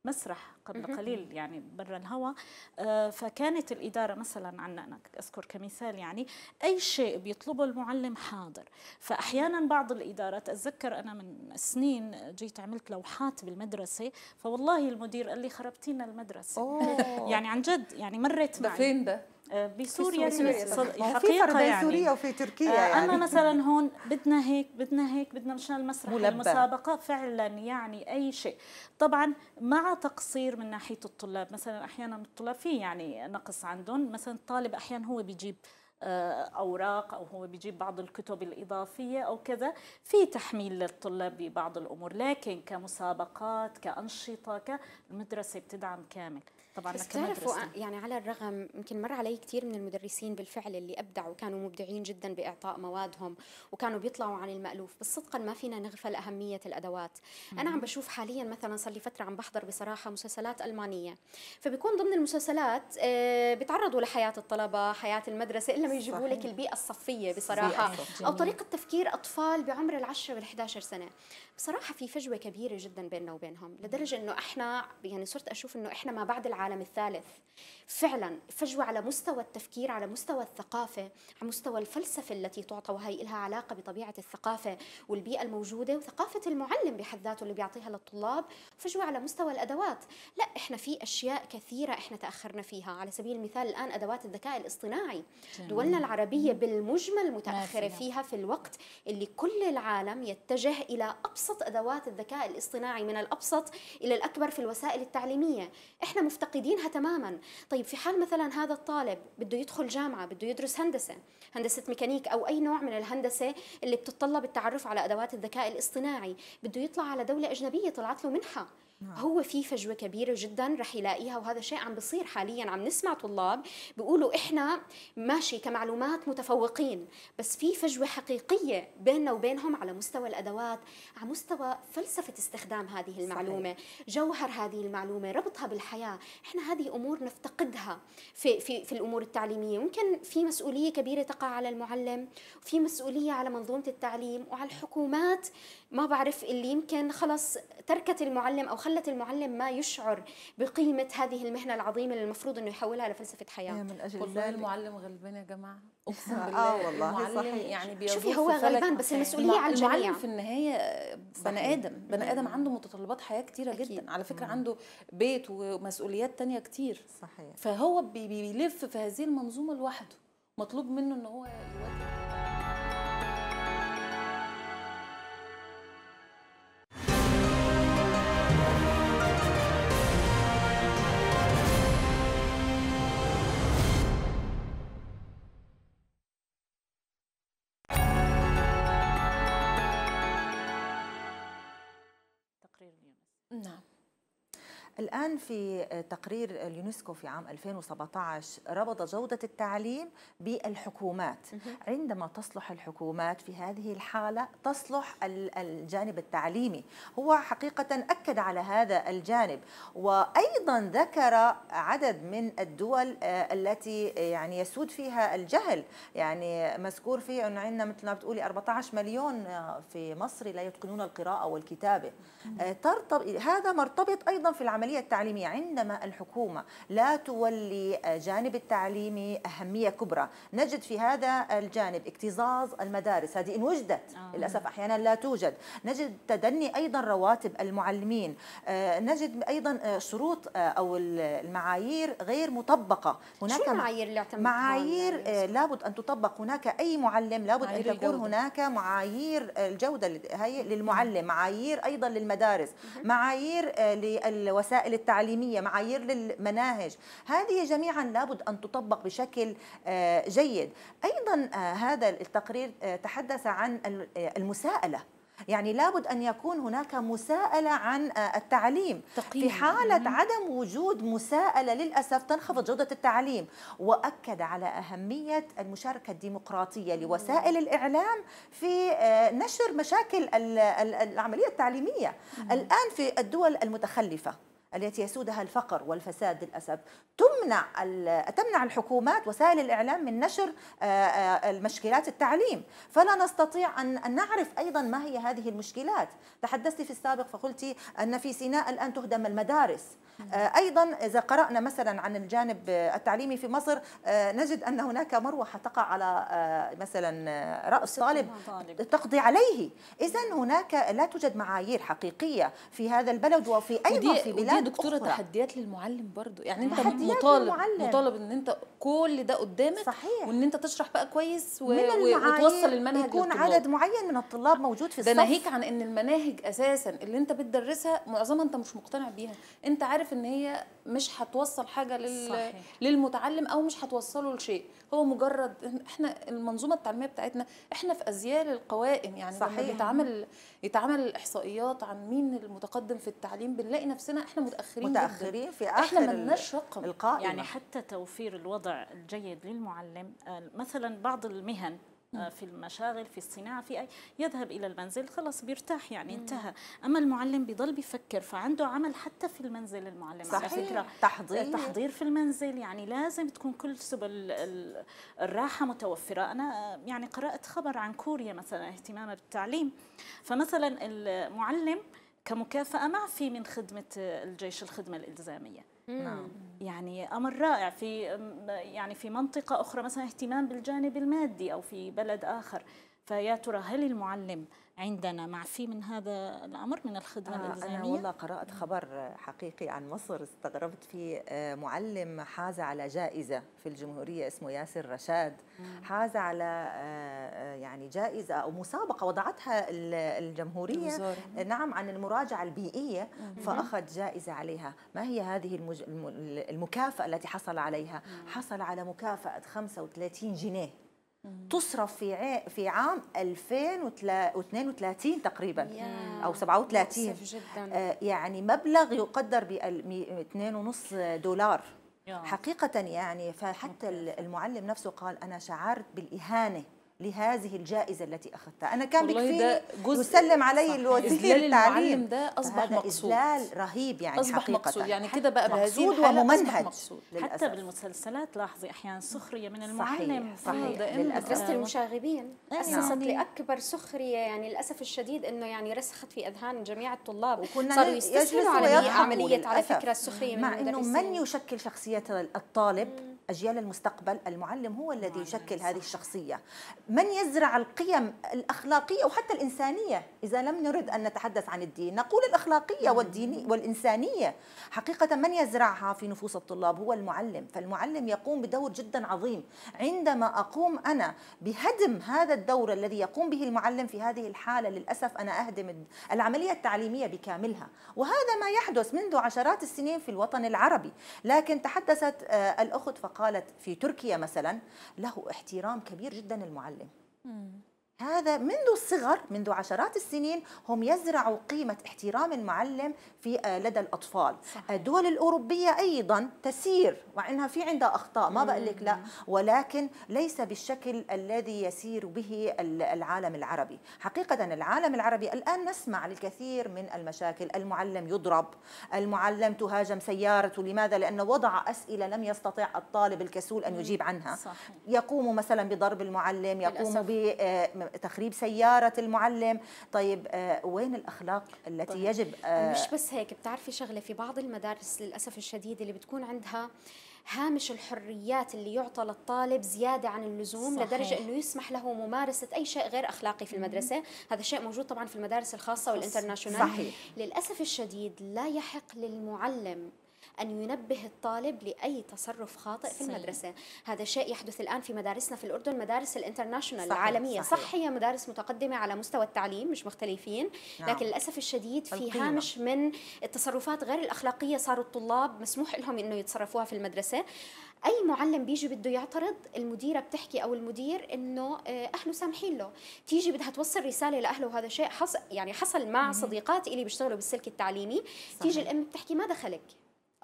مسرح قبل قليل يعني برا الهواء آه، فكانت الإدارة مثلا عنا أنا أذكر كمثال يعني أي شيء بيطلبه المعلم حاضر فأحيانا بعض الإدارات أتذكر أنا من سنين جيت عملت لوحات بالمدرسة فوالله المدير قال لي خربتينا المدرسة أوه. يعني عن جد يعني مرت معي ده فين ده؟ بسوريا الحقيقه يعني سوريا وفي تركيا آه، يعني. اما مثلا هون بدنا هيك بدنا هيك بدنا مشان المسرح المسابقه فعلا يعني اي شيء طبعا مع تقصير من ناحيه الطلاب مثلا احيانا الطلاب في يعني نقص عندهم مثلا الطالب احيانا هو بيجيب آه، اوراق او هو بيجيب بعض الكتب الاضافيه او كذا في تحميل للطلاب ببعض الامور لكن كمسابقات كانشطه المدرسه بتدعم كامل طبعا بس آه، يعني على الرغم يمكن مر علي كثير من المدرسين بالفعل اللي ابدعوا وكانوا مبدعين جدا باعطاء موادهم وكانوا بيطلعوا عن المالوف بس صدقا ما فينا نغفل اهميه الادوات انا عم بشوف حاليا مثلا صار لي فتره عم بحضر بصراحه مسلسلات المانيه فبيكون ضمن المسلسلات آه، بتعرضوا لحياه الطلبه حياه المدرسه الا لازم يجيبوا لك البيئه الصفيه بصراحه او طريقه تفكير اطفال بعمر العشرة وال11 سنه بصراحه في فجوه كبيره جدا بيننا وبينهم لدرجه انه احنا يعني صرت اشوف انه احنا ما بعد العالم الثالث فعلا فجوه على مستوى التفكير على مستوى الثقافه على مستوى الفلسفه التي تعطى وهي لها علاقه بطبيعه الثقافه والبيئه الموجوده وثقافه المعلم بحد ذاته اللي بيعطيها للطلاب فجوه على مستوى الادوات لا احنا في اشياء كثيره احنا تاخرنا فيها على سبيل المثال الان ادوات الذكاء الاصطناعي جميل. دولنا العربية بالمجمل متأخرة فيها في الوقت اللي كل العالم يتجه إلى أبسط أدوات الذكاء الاصطناعي من الأبسط إلى الأكبر في الوسائل التعليمية إحنا مفتقدينها تماما طيب في حال مثلا هذا الطالب بده يدخل جامعة بده يدرس هندسة هندسة ميكانيك أو أي نوع من الهندسة اللي بتتطلب التعرف على أدوات الذكاء الاصطناعي بده يطلع على دولة أجنبية طلعت له منحة نعم. هو في فجوه كبيره جدا رح يلاقيها وهذا شيء عم بصير حاليا عم نسمع طلاب بيقولوا احنا ماشي كمعلومات متفوقين بس في فجوه حقيقيه بيننا وبينهم على مستوى الادوات على مستوى فلسفه استخدام هذه المعلومه صحيح. جوهر هذه المعلومه ربطها بالحياه احنا هذه امور نفتقدها في في في الامور التعليميه ممكن في مسؤوليه كبيره تقع على المعلم وفي مسؤوليه على منظومه التعليم وعلى الحكومات ما بعرف اللي يمكن خلص تركت المعلم او خلص خلت المعلم ما يشعر بقيمه هذه المهنه العظيمه اللي المفروض انه يحولها لفلسفه حياه يا من اجل والله المعلم غلبان يا جماعه اقسم آه، بالله آه والله المعلم صحيح. يعني شوفي هو غلبان بس المسؤوليه على الجميع المعلم في النهايه بني ادم بني ادم عنده متطلبات حياه كتيره أكيد. جدا على فكره مم. عنده بيت ومسؤوليات تانية كتير صحيح فهو بيلف في هذه المنظومه لوحده مطلوب منه ان هو يواجه No. الآن في تقرير اليونسكو في عام 2017 ربط جودة التعليم بالحكومات عندما تصلح الحكومات في هذه الحالة تصلح الجانب التعليمي هو حقيقة أكد على هذا الجانب وأيضا ذكر عدد من الدول آه، التي يعني يسود فيها الجهل يعني مذكور فيه أنه عندنا مثل ما بتقولي 14 مليون آه، في مصر لا يتقنون القراءة والكتابة آه، ترتب... هذا مرتبط أيضا في العمل العملية التعليمية عندما الحكومة لا تولي جانب التعليمي أهمية كبرى نجد في هذا الجانب اكتظاظ المدارس هذه إن وجدت آه. للأسف أحيانا لا توجد نجد تدني أيضا رواتب المعلمين آه، نجد أيضا آه، شروط آه، أو المعايير غير مطبقة هناك شو المعايير اللي معايير لابد أن تطبق هناك أي معلم لابد أن تكون الجودة. هناك معايير الجودة هي للمعلم نعم. معايير أيضا للمدارس معايير للوسائل المسائل التعليمية معايير للمناهج هذه جميعا لابد أن تطبق بشكل آه، جيد أيضا آه، هذا التقرير آه، تحدث عن المساءلة يعني لابد أن يكون هناك مساءلة عن التعليم تقييم. في حالة عدم وجود مساءلة للأسف تنخفض جودة التعليم وأكد على أهمية المشاركة الديمقراطية لوسائل الإعلام في نشر مشاكل العملية التعليمية الآن في الدول المتخلفة التي يسودها الفقر والفساد للاسف تمنع تمنع الحكومات وسائل الاعلام من نشر آه، آه، مشكلات التعليم فلا نستطيع ان نعرف ايضا ما هي هذه المشكلات تحدثت في السابق فقلت ان في سيناء الان تهدم المدارس آه، ايضا اذا قرانا مثلا عن الجانب التعليمي في مصر نجد ان هناك مروحه تقع على مثلا راس طالب تقضي عليه اذا هناك لا توجد معايير حقيقيه في هذا البلد وفي ايضا في بلاد معاها دكتوره أخرى. تحديات للمعلم برضو يعني انت مطالب للمعلم. مطالب ان انت كل ده قدامك صحيح وان انت تشرح بقى كويس و... وتوصل المنهج يكون للطلاب. عدد معين من الطلاب موجود في الصف ده ناهيك عن ان المناهج اساسا اللي انت بتدرسها معظمها انت مش مقتنع بيها انت عارف ان هي مش هتوصل حاجه لل... صحيح. للمتعلم او مش هتوصله لشيء هو مجرد احنا المنظومه التعليميه بتاعتنا احنا في ازيال القوائم يعني صحيح. لما بيتعمل يتعمل الاحصائيات عن مين المتقدم في التعليم بنلاقي نفسنا احنا متاخرين متاخرين جداً. في اخر احنا ملناش رقم القائمة. يعني حتى توفير الوضع الجيد للمعلم آه، مثلا بعض المهن آه، في المشاغل في الصناعة في أي يذهب إلى المنزل خلاص بيرتاح يعني انتهى أما المعلم بيضل بيفكر فعنده عمل حتى في المنزل المعلم صحيح. على فكرة تحضير تحضير في المنزل يعني لازم تكون كل سبل الراحة متوفرة أنا آه، يعني قرأت خبر عن كوريا مثلا اهتمامها بالتعليم فمثلا المعلم كمكافأة ما في من خدمة الجيش الخدمة الإلزامية نعم يعني امر رائع في يعني في منطقه اخرى مثلا اهتمام بالجانب المادي او في بلد اخر فيا ترى هل المعلم عندنا معفي من هذا الأمر من الخدمة آه الإلزامية؟ أنا والله قرأت خبر حقيقي عن مصر استغربت فيه آه، معلم حاز على جائزة في الجمهورية اسمه ياسر رشاد حاز على آه، آه، يعني جائزة أو مسابقة وضعتها الجمهورية نعم عن المراجعة البيئية فأخذ جائزة عليها ما هي هذه المج... المكافأة التي حصل عليها؟ حصل على مكافأة 35 جنيه تصرف في في عام 2032 تقريبا او 37 آه، يعني مبلغ يقدر ب 2.5 دولار حقيقه يعني فحتى المعلم نفسه قال انا شعرت بالاهانه لهذه الجائزه التي اخذتها انا كان بكفيني يسلم علي الوزير التعليم ده اصبح مقصود اذلال رهيب يعني اصبح حقيقة. مقصود يعني كده بقى بهذه الحاله وممنهج مقصود للأسف. حتى بالمسلسلات لاحظي احيانا سخريه من المعلم صحيح, آه، صحيح. للاسف المشاغبين نعم. اسست نعم. لاكبر سخريه يعني للاسف الشديد انه يعني رسخت في اذهان جميع الطلاب وكنا صاروا يستسلموا على عمليه على فكره السخريه من مع انه من يشكل شخصيه الطالب أجيال المستقبل المعلم هو الذي يشكل هذه الشخصية من يزرع القيم الأخلاقية وحتى الإنسانية إذا لم نرد أن نتحدث عن الدين نقول الأخلاقية والديني والإنسانية حقيقة من يزرعها في نفوس الطلاب هو المعلم فالمعلم يقوم بدور جدا عظيم عندما أقوم أنا بهدم هذا الدور الذي يقوم به المعلم في هذه الحالة للأسف أنا أهدم العملية التعليمية بكاملها وهذا ما يحدث منذ عشرات السنين في الوطن العربي لكن تحدثت آه، الأخت فقط قالت في تركيا مثلا له احترام كبير جدا المعلم هذا منذ الصغر منذ عشرات السنين هم يزرعوا قيمة احترام المعلم في آه، لدى الأطفال صح. آه، الدول الأوروبية أيضا تسير مع أنها في عندها أخطاء ما بقول لك لا ولكن ليس بالشكل الذي يسير به العالم العربي حقيقة العالم العربي الآن نسمع الكثير من المشاكل المعلم يضرب المعلم تهاجم سيارته لماذا؟ لأنه وضع أسئلة لم يستطع الطالب الكسول أن يجيب عنها صح. يقوم مثلا بضرب المعلم يقوم ب آه، تخريب سيارة المعلم طيب آه، وين الأخلاق التي طيب. يجب آه، آه، مش بس هيك بتعرفي شغلة في بعض المدارس للأسف الشديد اللي بتكون عندها هامش الحريات اللي يعطى للطالب زيادة عن اللزوم صحيح. لدرجة أنه يسمح له ممارسة أي شيء غير أخلاقي في المدرسة مم. هذا الشيء موجود طبعا في المدارس الخاصة والإنترناشونال صحيح. للأسف الشديد لا يحق للمعلم أن ينبه الطالب لأي تصرف خاطئ صحيح. في المدرسة هذا شيء يحدث الآن في مدارسنا في الأردن مدارس الانترناشونال صحيح. العالمية صحيح. صح هي مدارس متقدمة على مستوى التعليم مش مختلفين نعم. لكن للأسف الشديد في هامش من التصرفات غير الأخلاقية صاروا الطلاب مسموح لهم أنه يتصرفوها في المدرسة اي معلم بيجي بده يعترض المديره بتحكي او المدير انه آه، اهله سامحين له تيجي بدها توصل رساله لاهله وهذا شيء حصل يعني حصل مع صديقات الي بيشتغلوا بالسلك التعليمي صحيح. تيجي الام بتحكي ما دخلك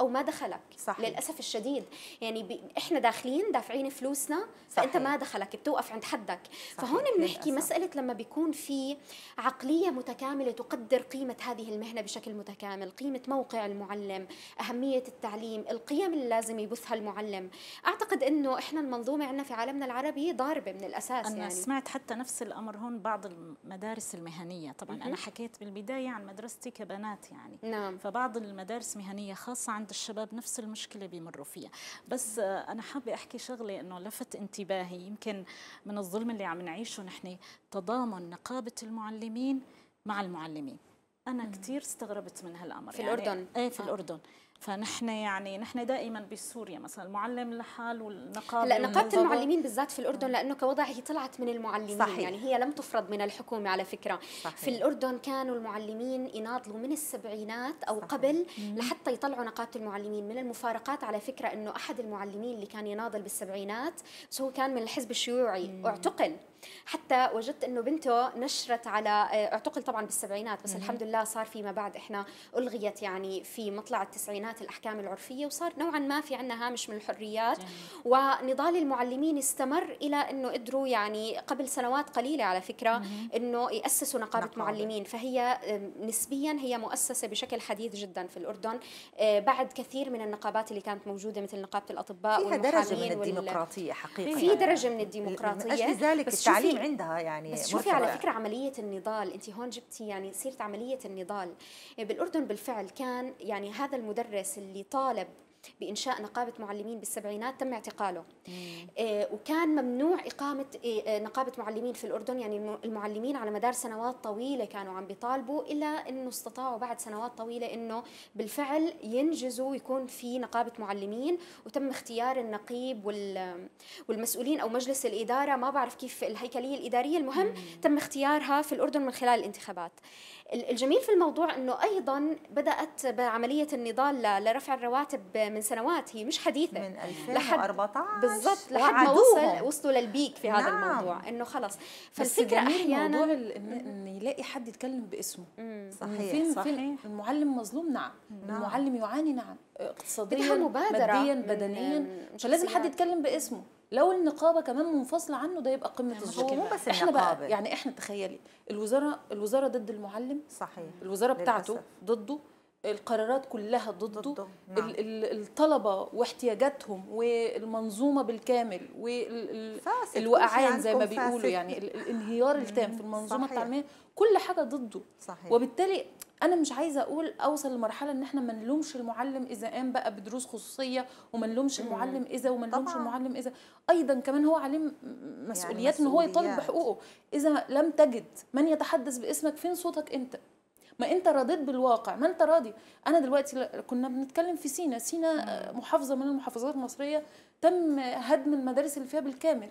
او ما دخلك صحيح. للاسف الشديد يعني ب... احنا داخلين دافعين فلوسنا صحيح. فانت ما دخلك بتوقف عند حدك صحيح. فهون بنحكي مساله لما بيكون في عقليه متكامله تقدر قيمه هذه المهنه بشكل متكامل قيمه موقع المعلم اهميه التعليم القيم اللي لازم يبثها المعلم اعتقد انه احنا المنظومه عندنا في عالمنا العربي ضاربه من الاساس أنا يعني سمعت حتى نفس الامر هون بعض المدارس المهنيه طبعا م -م. انا حكيت بالبدايه عن مدرستي كبنات يعني نعم. فبعض المدارس المهنيه خاصه عند الشباب نفس المشكله بيمروا فيها بس انا حابه احكي شغله انه لفت انتباهي يمكن من الظلم اللي عم نعيشه نحن تضامن نقابه المعلمين مع المعلمين انا كثير استغربت من هالامر في يعني الاردن ايه في آه. الاردن فنحن يعني نحن دائما بسوريا مثلا المعلم لحال والنقابه لا نقابه المعلمين بالذات في الاردن لانه كوضع هي طلعت من المعلمين صحيح. يعني هي لم تفرض من الحكومه على فكره صحيح. في الاردن كانوا المعلمين يناضلوا من السبعينات او صحيح. قبل لحتى يطلعوا نقابه المعلمين من المفارقات على فكره انه احد المعلمين اللي كان يناضل بالسبعينات هو كان من الحزب الشيوعي مم. اعتقل حتى وجدت انه بنته نشرت على آه، اعتقل طبعا بالسبعينات بس مم. الحمد لله صار فيما بعد احنا الغيت يعني في مطلع التسعينات الاحكام العرفيه وصار نوعا ما في عندنا هامش من الحريات مم. ونضال المعلمين استمر الى انه قدروا يعني قبل سنوات قليله على فكره مم. انه ياسسوا نقابه, نقابل. معلمين فهي نسبيا هي مؤسسه بشكل حديث جدا في الاردن آه، بعد كثير من النقابات اللي كانت موجوده مثل نقابه الاطباء فيها درجه من الديمقراطيه حقيقه في درجه من الديمقراطيه لاجل بس التعليم عندها يعني بس شوفي على فكره عمليه النضال انت هون جبتي يعني سيره عمليه النضال بالاردن بالفعل كان يعني هذا المدرس اللي طالب بإنشاء نقابة معلمين بالسبعينات تم اعتقاله آه، وكان ممنوع إقامة آه، آه، نقابة معلمين في الأردن يعني المعلمين على مدار سنوات طويلة كانوا عم بيطالبوا إلا أنه استطاعوا بعد سنوات طويلة أنه بالفعل ينجزوا يكون في نقابة معلمين وتم اختيار النقيب والمسؤولين أو مجلس الإدارة ما بعرف كيف الهيكلية الإدارية المهم تم اختيارها في الأردن من خلال الانتخابات الجميل في الموضوع انه ايضا بدات بعمليه النضال لرفع الرواتب من سنوات هي مش حديثه من 2014 بالضبط لحد ما وصل وصلوا للبيك في نعم. هذا الموضوع انه خلص فالفكره احيانا موضوع انه يلاقي حد يتكلم باسمه مم. صحيح فين صحيح فين المعلم مظلوم نعم. نعم المعلم يعاني نعم اقتصاديا ماديا بدنيا فلازم حد يتكلم باسمه لو النقابه كمان منفصله عنه ده يبقى قمه يعني الظلم مو بس احنا النقابة. بقى يعني احنا تخيلي الوزاره الوزاره ضد المعلم صحيح الوزاره بتاعته للأسف. ضده القرارات كلها ضده, ضده. نعم. الطلبه واحتياجاتهم والمنظومه بالكامل والوقعان زي ما بيقولوا فاسد. يعني الانهيار التام في المنظومه التعليميه كل حاجه ضده صحيح. وبالتالي انا مش عايزه اقول اوصل لمرحله ان احنا ما نلومش المعلم اذا قام بقى بدروس خصوصيه وما نلومش المعلم اذا وما نلومش المعلم اذا ايضا كمان هو عليه يعني مسؤوليات يعني ان هو يطالب بحقوقه اذا لم تجد من يتحدث باسمك فين صوتك انت ما انت رضيت بالواقع ما انت راضي انا دلوقتي كنا بنتكلم في سينا سينا محافظه من المحافظات المصريه تم هدم المدارس اللي فيها بالكامل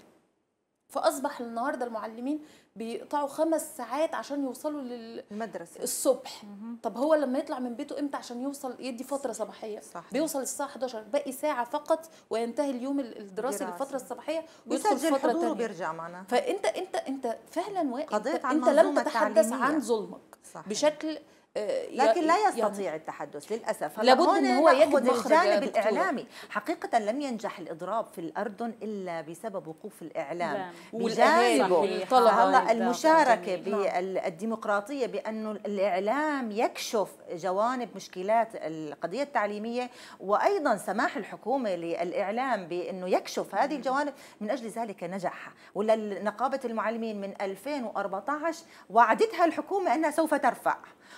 فاصبح النهارده المعلمين بيقطعوا خمس ساعات عشان يوصلوا للمدرسه الصبح مم. طب هو لما يطلع من بيته امتى عشان يوصل يدي فتره صباحيه صح. بيوصل الساعه 11 باقي ساعه فقط وينتهي اليوم الدراسي للفتره الصباحيه ويدخل فتره ثانيه بيرجع معنا فانت انت انت فعلا واقف انت لم تتحدث عن ظلمك بشكل آه، لكن لا يستطيع يعني التحدث للاسف لابد ان هو ياخذ الجانب الاعلامي حقيقه لم ينجح الاضراب في الاردن الا بسبب وقوف الاعلام نعم. بجانبه المشاركه بالديمقراطيه نعم. بانه الاعلام يكشف جوانب مشكلات القضيه التعليميه وايضا سماح الحكومه للاعلام بانه يكشف هذه نعم. الجوانب من اجل ذلك نجح ولا نقابه المعلمين من 2014 وعدتها الحكومه انها سوف ترفع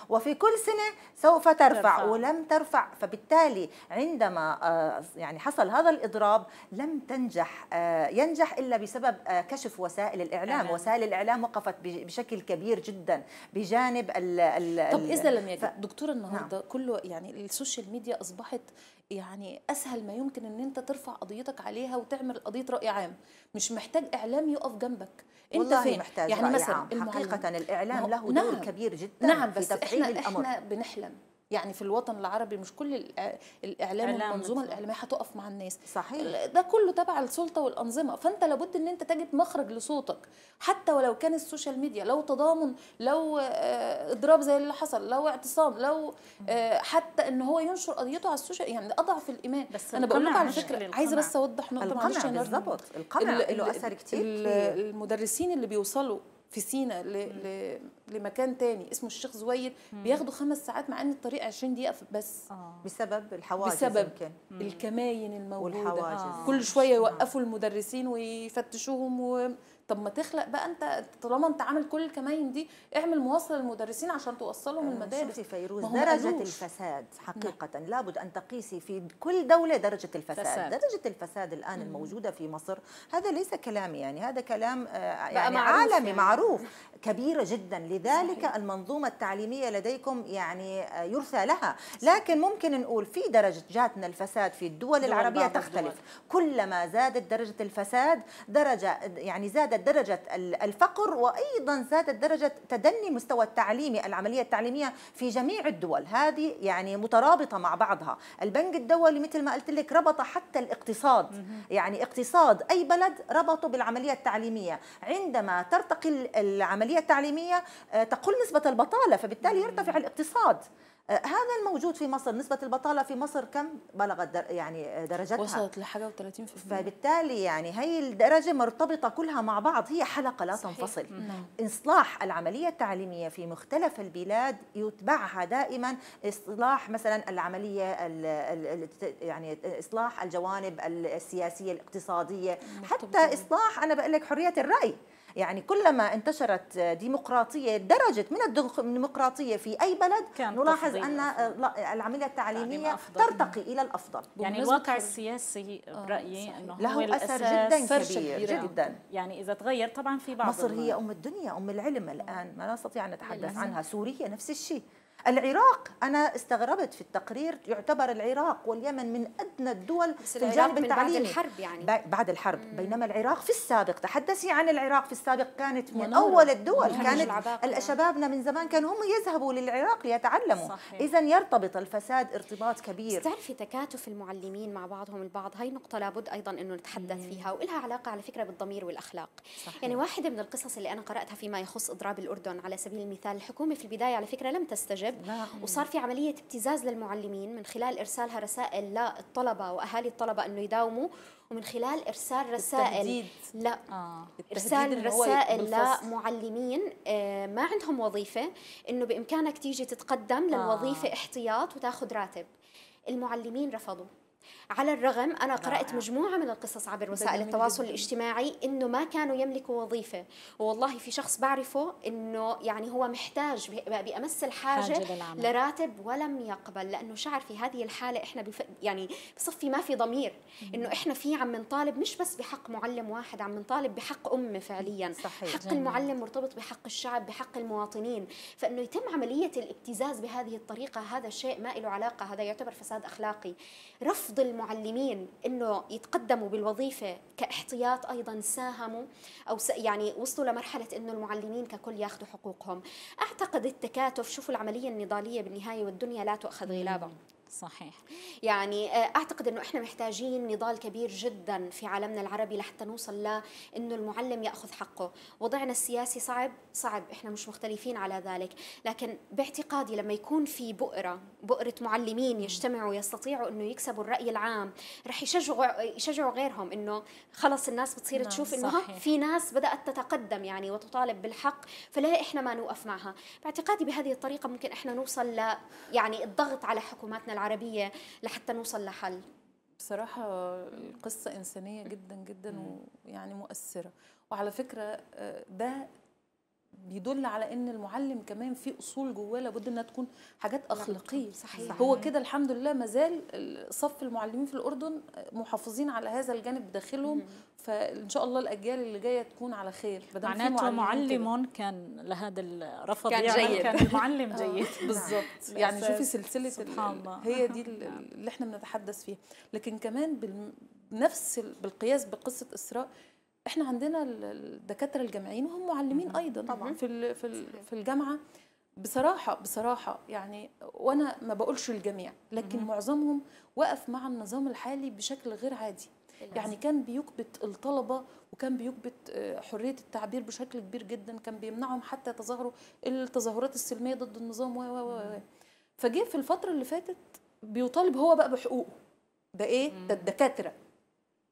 وفي كل سنة سوف ترفع, ترفع. ولم ترفع فبالتالي عندما آه، يعني حصل هذا الإضراب لم تنجح آه، ينجح إلا بسبب آه، كشف وسائل الإعلام أه. وسائل الإعلام وقفت بشكل كبير جدا بجانب ال طب إذا لم يجد ف... دكتور النهاردة نعم. كله يعني السوشيال ميديا أصبحت يعني اسهل ما يمكن ان انت ترفع قضيتك عليها وتعمل قضيه راي عام مش محتاج اعلام يقف جنبك انت والله فين محتاج يعني رأي مثلا عام. حقيقه الاعلام له نعم دور كبير جدا نعم بس في تفعيل احنا الامر احنا بنحلم يعني في الوطن العربي مش كل آه، الاعلام والمنظومه الاعلاميه هتقف مع الناس صحيح ده كله تبع السلطه والانظمه فانت لابد ان انت تجد مخرج لصوتك حتى ولو كان السوشيال ميديا لو تضامن لو آه، اضراب زي اللي حصل لو اعتصام لو آه، حتى ان هو ينشر قضيته على السوشيال يعني اضعف الايمان بس انا بقول لك على فكره عايزه بس اوضح نقطه معلش القمع بالظبط القمع له اثر كتير المدرسين اللي بيوصلوا في سينا لمكان تاني اسمه الشيخ زويد بياخدوا خمس ساعات مع ان الطريق 20 دقيقه بس آه. بسبب الحواجز بسبب الكماين الموجوده والحواجز. آه. كل شويه آه. يوقفوا المدرسين ويفتشوهم و... طب ما تخلق بقى انت طالما انت عامل كل الكماين دي اعمل مواصله للمدرسين عشان توصلهم المدارس شوفي فيروز درجه قالوش. الفساد نعم. حقيقه نعم. لابد ان تقيسي في كل دوله درجه الفساد فساد. درجه الفساد الان مم. الموجوده في مصر هذا ليس كلامي يعني هذا كلام آه، يعني معروف عالمي يعني. معروف كبيرة جدا لذلك المنظومة التعليمية لديكم يعني آه، يرثى لها لكن ممكن نقول في درجاتنا الفساد في الدول العربية تختلف الدول. كلما زادت درجة الفساد درجة يعني زادت درجة الفقر وأيضا زادت درجة تدني مستوى التعليمي العملية التعليمية في جميع الدول هذه يعني مترابطة مع بعضها البنك الدولي مثل ما قلت لك ربط حتى الاقتصاد يعني اقتصاد أي بلد ربطه بالعملية التعليمية عندما ترتقي العملية العملية التعليمية آه، تقل نسبة البطالة فبالتالي يرتفع الاقتصاد آه، هذا الموجود في مصر نسبة البطالة في مصر كم بلغت در يعني آه، درجتها وصلت لحاجة و30% فبالتالي يعني هي الدرجة مرتبطة كلها مع بعض هي حلقة لا صحيح. تنفصل نعم. إصلاح العملية التعليمية في مختلف البلاد يتبعها دائما إصلاح مثلا العملية الـ الـ يعني إصلاح الجوانب السياسية الاقتصادية مرتبطة. حتى إصلاح أنا بقول لك حرية الرأي يعني كلما انتشرت ديمقراطية درجة من الديمقراطية في أي بلد كان نلاحظ أن آه، العملية التعليمية ترتقي إلى الأفضل يعني, يعني الواقع السياسي آه، برأيي أنه له أثر جدا كبير جدا. جدا يعني إذا تغير طبعا في بعض مصر هي أم الدنيا أم العلم الآن ما نستطيع أن نتحدث عنها سوريا نفس الشيء العراق انا استغربت في التقرير يعتبر العراق واليمن من ادنى الدول في الجانب التعليمي بعد الحرب يعني بعد الحرب مم. بينما العراق في السابق تحدثي عن العراق في السابق كانت من منورة. اول الدول منورة. كانت شبابنا من زمان كانوا هم يذهبوا للعراق ليتعلموا اذا يرتبط الفساد ارتباط كبير بتعرفي تكاتف المعلمين مع بعضهم البعض هاي نقطه لابد ايضا انه نتحدث مم. فيها ولها علاقه على فكره بالضمير والاخلاق صحيح. يعني واحده من القصص اللي انا قراتها فيما يخص اضراب الاردن على سبيل المثال الحكومه في البدايه على فكره لم تستجب المغرب نعم. وصار في عملية ابتزاز للمعلمين من خلال إرسالها رسائل للطلبة وأهالي الطلبة أنه يداوموا ومن خلال إرسال رسائل التهديد. لا آه. إرسال رسائل لمعلمين آه، ما عندهم وظيفة أنه بإمكانك تيجي تتقدم للوظيفة آه. احتياط وتاخذ راتب المعلمين رفضوا على الرغم أنا قرأت مجموعة من القصص عبر وسائل التواصل الاجتماعي إنه ما كانوا يملكوا وظيفة والله في شخص بعرفه إنه يعني هو محتاج بأمس الحاجة لراتب ولم يقبل لأنه شعر في هذه الحالة إحنا بف... يعني بصفي ما في ضمير إنه إحنا في عم نطالب مش بس بحق معلم واحد عم نطالب بحق أمة فعليا صحيح. حق جميل. المعلم مرتبط بحق الشعب بحق المواطنين فإنه يتم عملية الابتزاز بهذه الطريقة هذا شيء ما له علاقة هذا يعتبر فساد أخلاقي رفض الم... المعلمين انه يتقدموا بالوظيفه كاحتياط ايضا ساهموا او يعني وصلوا لمرحله انه المعلمين ككل ياخذوا حقوقهم اعتقد التكاتف شوفوا العمليه النضاليه بالنهايه والدنيا لا تؤخذ غلابا صحيح يعني آه، اعتقد انه احنا محتاجين نضال كبير جدا في عالمنا العربي لحتى نوصل لانه المعلم ياخذ حقه وضعنا السياسي صعب صعب احنا مش مختلفين على ذلك لكن باعتقادي لما يكون في بؤره بؤره معلمين يجتمعوا ويستطيعوا انه يكسبوا الراي العام رح يشجعوا يشجعوا غيرهم انه خلص الناس بتصير نعم، تشوف انه في ناس بدات تتقدم يعني وتطالب بالحق فلا احنا ما نوقف معها باعتقادي بهذه الطريقه ممكن احنا نوصل ل يعني الضغط على حكوماتنا العربية لحتى نوصل لحل بصراحة القصة إنسانية جدا جدا ويعني مؤثرة وعلى فكرة آه، ده بيدل على ان المعلم كمان في اصول جواه لابد انها تكون حاجات اخلاقيه صحيح هو كده الحمد لله ما زال صف المعلمين في الاردن محافظين على هذا الجانب داخلهم فان شاء الله الاجيال اللي جايه تكون على خير معناته معلم كان لهذا الرفض كان يعني جيد كان المعلم جيد آه، بالظبط نعم. يعني شوفي سلسله سبحان الله. هي دي نعم. اللي احنا بنتحدث فيها لكن كمان بنفس بالقياس بقصه اسراء احنا عندنا الدكاتره الجامعيين وهم معلمين ايضا طبعا في في الجامعه بصراحة بصراحة يعني وأنا ما بقولش الجميع لكن معظمهم وقف مع النظام الحالي بشكل غير عادي يعني كان بيكبت الطلبه وكان بيكبت آه، حريه التعبير بشكل كبير جدا كان بيمنعهم حتى يتظاهروا التظاهرات السلميه ضد النظام و و فجه في الفتره اللي فاتت بيطالب هو بقى بحقوقه ده ايه ده الدكاتره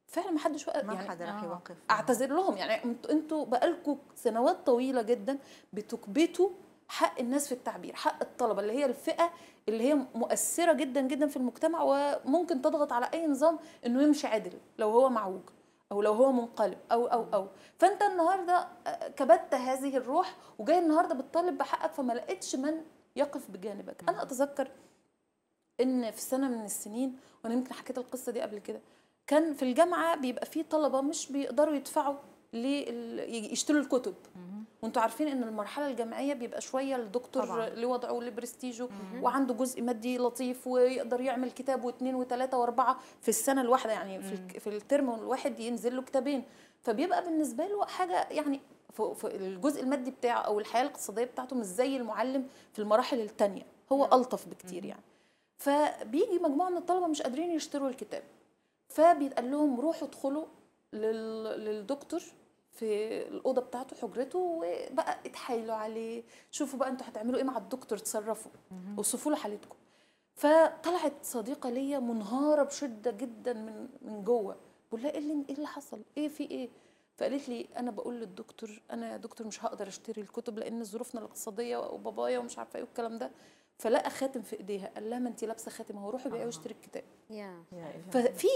فعلا ما حدش وقف ما يعني حد راح آه. يوقف اعتذر لهم يعني انتوا بقالكم سنوات طويله جدا بتكبتوا حق الناس في التعبير حق الطلبه اللي هي الفئه اللي هي مؤثره جدا جدا في المجتمع وممكن تضغط على اي نظام انه يمشي عدل لو هو معوج او لو هو منقلب او او او فانت النهارده آه، كبت هذه الروح وجاي النهارده بتطالب بحقك فما لقيتش من يقف بجانبك انا نعم. اتذكر ان في سنه من السنين وانا يمكن حكيت القصه دي قبل كده كان في الجامعه بيبقى فيه طلبه مش بيقدروا يدفعوا يشتروا الكتب وانتم عارفين ان المرحله الجامعيه بيبقى شويه الدكتور طبعا. لوضعه ولبرستيجه وعنده جزء مادي لطيف ويقدر يعمل كتاب واثنين وثلاثه واربعه في السنه الواحده يعني في, في الترم الواحد ينزل له كتابين فبيبقى بالنسبه له حاجه يعني في الجزء المادي بتاعه او الحياه الاقتصاديه بتاعته مش زي المعلم في المراحل الثانيه هو الطف بكتير يعني فبيجي مجموعه من الطلبه مش قادرين يشتروا الكتاب فبيتقال لهم روحوا ادخلوا للدكتور في الاوضه بتاعته حجرته وبقى اتحايلوا عليه شوفوا بقى انتوا هتعملوا ايه مع الدكتور اتصرفوا اوصفوا له حالتكم فطلعت صديقه ليا منهاره بشده جدا من من جوه بقول لها ايه اللي ايه اللي حصل ايه في ايه فقالت لي انا بقول للدكتور انا يا دكتور مش هقدر اشتري الكتب لان ظروفنا الاقتصاديه وبابايا ومش عارفه ايه والكلام ده فلقى خاتم في ايديها قال لها ما انت لابسه خاتم اهو روحي بيعي آه. واشتري الكتاب يا ففي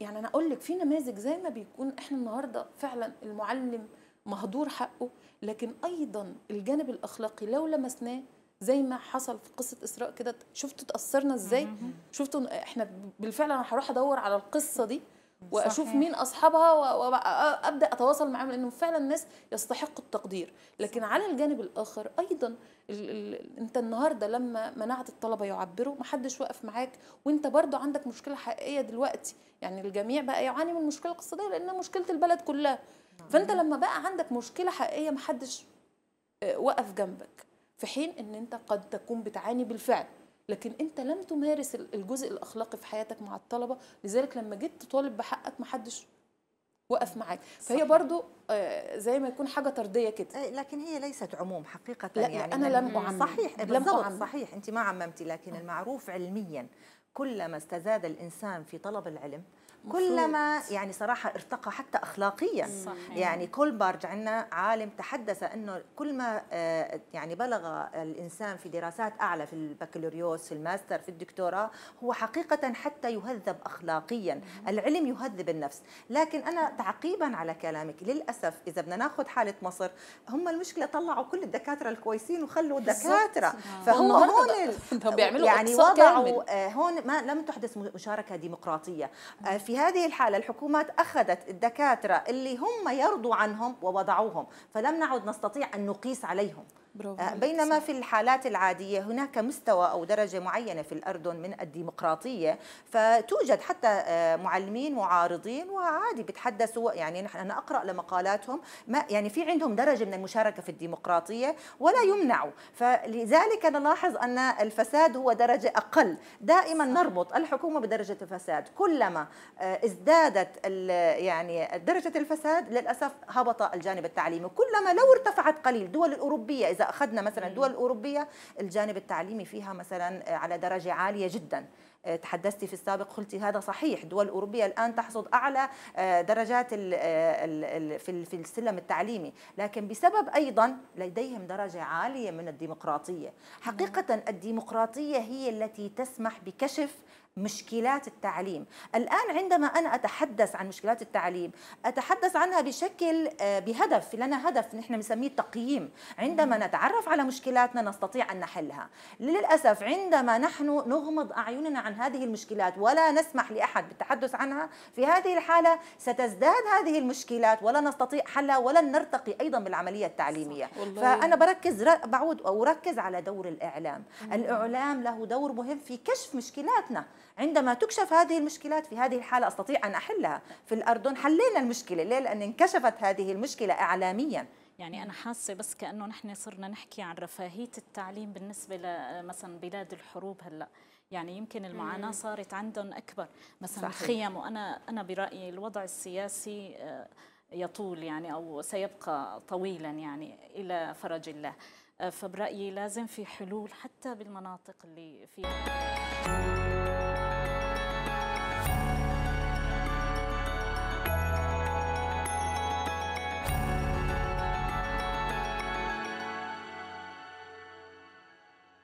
يعني انا اقول لك في نماذج زي ما بيكون احنا النهارده فعلا المعلم مهدور حقه لكن ايضا الجانب الاخلاقي لو لمسناه زي ما حصل في قصه اسراء كده شفتوا تاثرنا ازاي شفتوا احنا بالفعل انا هروح ادور على القصه دي واشوف صحيح. مين اصحابها وابدا اتواصل معاهم لانهم فعلا الناس يستحقوا التقدير لكن على الجانب الاخر ايضا ال ال انت النهارده لما منعت الطلبه يعبروا محدش واقف معاك وانت برضو عندك مشكله حقيقيه دلوقتي يعني الجميع بقى يعاني من مشكله اقتصاديه لانها مشكله البلد كلها نعم. فانت لما بقى عندك مشكله حقيقيه محدش آه، وقف جنبك في حين ان انت قد تكون بتعاني بالفعل لكن انت لم تمارس الجزء الاخلاقي في حياتك مع الطلبه لذلك لما جيت تطالب بحقك محدش وقف معاك فهي برضه برضو آه، زي ما يكون حاجه طرديه كده إيه، لكن هي ليست عموم حقيقه لا يعني انا لم اعمم صحيح بالضبط صحيح انت ما عممتي لكن المعروف علميا كلما استزاد الانسان في طلب العلم كلما يعني صراحه ارتقى حتى اخلاقيا صحيح. يعني بارج عندنا عالم تحدث انه كل ما آه، يعني بلغ الانسان في دراسات اعلى في البكالوريوس في الماستر في الدكتوراه هو حقيقه حتى يهذب اخلاقيا العلم يهذب النفس لكن انا تعقيبا على كلامك للاسف اذا بدنا ناخذ حاله مصر هم المشكله طلعوا كل الدكاتره الكويسين وخلوا دكاتره فهم هون يعني وضعوا آه، هون ما لم تحدث مشاركه ديمقراطيه آه، في هذه الحالة الحكومات أخذت الدكاترة اللي هم يرضوا عنهم ووضعوهم فلم نعد نستطيع أن نقيس عليهم آه، بينما في الحالات العادية هناك مستوى أو درجة معينة في الأردن من الديمقراطية فتوجد حتى آه، معلمين معارضين وعادي بتحدثوا يعني نحن أنا أقرأ لمقالاتهم ما يعني في عندهم درجة من المشاركة في الديمقراطية ولا يمنعوا فلذلك نلاحظ أن الفساد هو درجة أقل دائما نربط الحكومة بدرجة الفساد كلما آه، ازدادت يعني درجة الفساد للأسف هبط الجانب التعليمي كلما لو ارتفعت قليل دول الأوروبية إذا أخذنا مثلا دول اوروبيه الجانب التعليمي فيها مثلا آه، على درجة عالية جدا آه، تحدثتي في السابق قلتي هذا صحيح دول أوروبية الآن تحصد أعلى آه، درجات في السلم التعليمي لكن بسبب أيضا لديهم درجة عالية من الديمقراطية حقيقة الديمقراطية هي التي تسمح بكشف مشكلات التعليم الآن عندما أنا أتحدث عن مشكلات التعليم أتحدث عنها بشكل آه، بهدف لنا هدف نحن بنسميه تقييم عندما نتعرف على مشكلاتنا نستطيع أن نحلها للأسف عندما نحن نغمض أعيننا عن هذه المشكلات ولا نسمح لأحد بالتحدث عنها في هذه الحالة ستزداد هذه المشكلات ولا نستطيع حلها ولن نرتقي أيضا بالعملية التعليمية فأنا بركز بعود وأركز على دور الإعلام الإعلام له دور مهم في كشف مشكلاتنا عندما تكشف هذه المشكلات في هذه الحالة أستطيع أن أحلها في الأردن حلينا المشكلة ليه؟ لأن انكشفت هذه المشكلة إعلامياً يعني أنا حاسة بس كأنه نحن صرنا نحكي عن رفاهية التعليم بالنسبة لمثلا بلاد الحروب هلأ يعني يمكن المعاناة صارت عندهم أكبر مثلا صحيح. الخيم وأنا أنا برأيي الوضع السياسي آه، يطول يعني أو سيبقى طويلا يعني إلى فرج الله آه، فبرأيي لازم في حلول حتى بالمناطق اللي فيها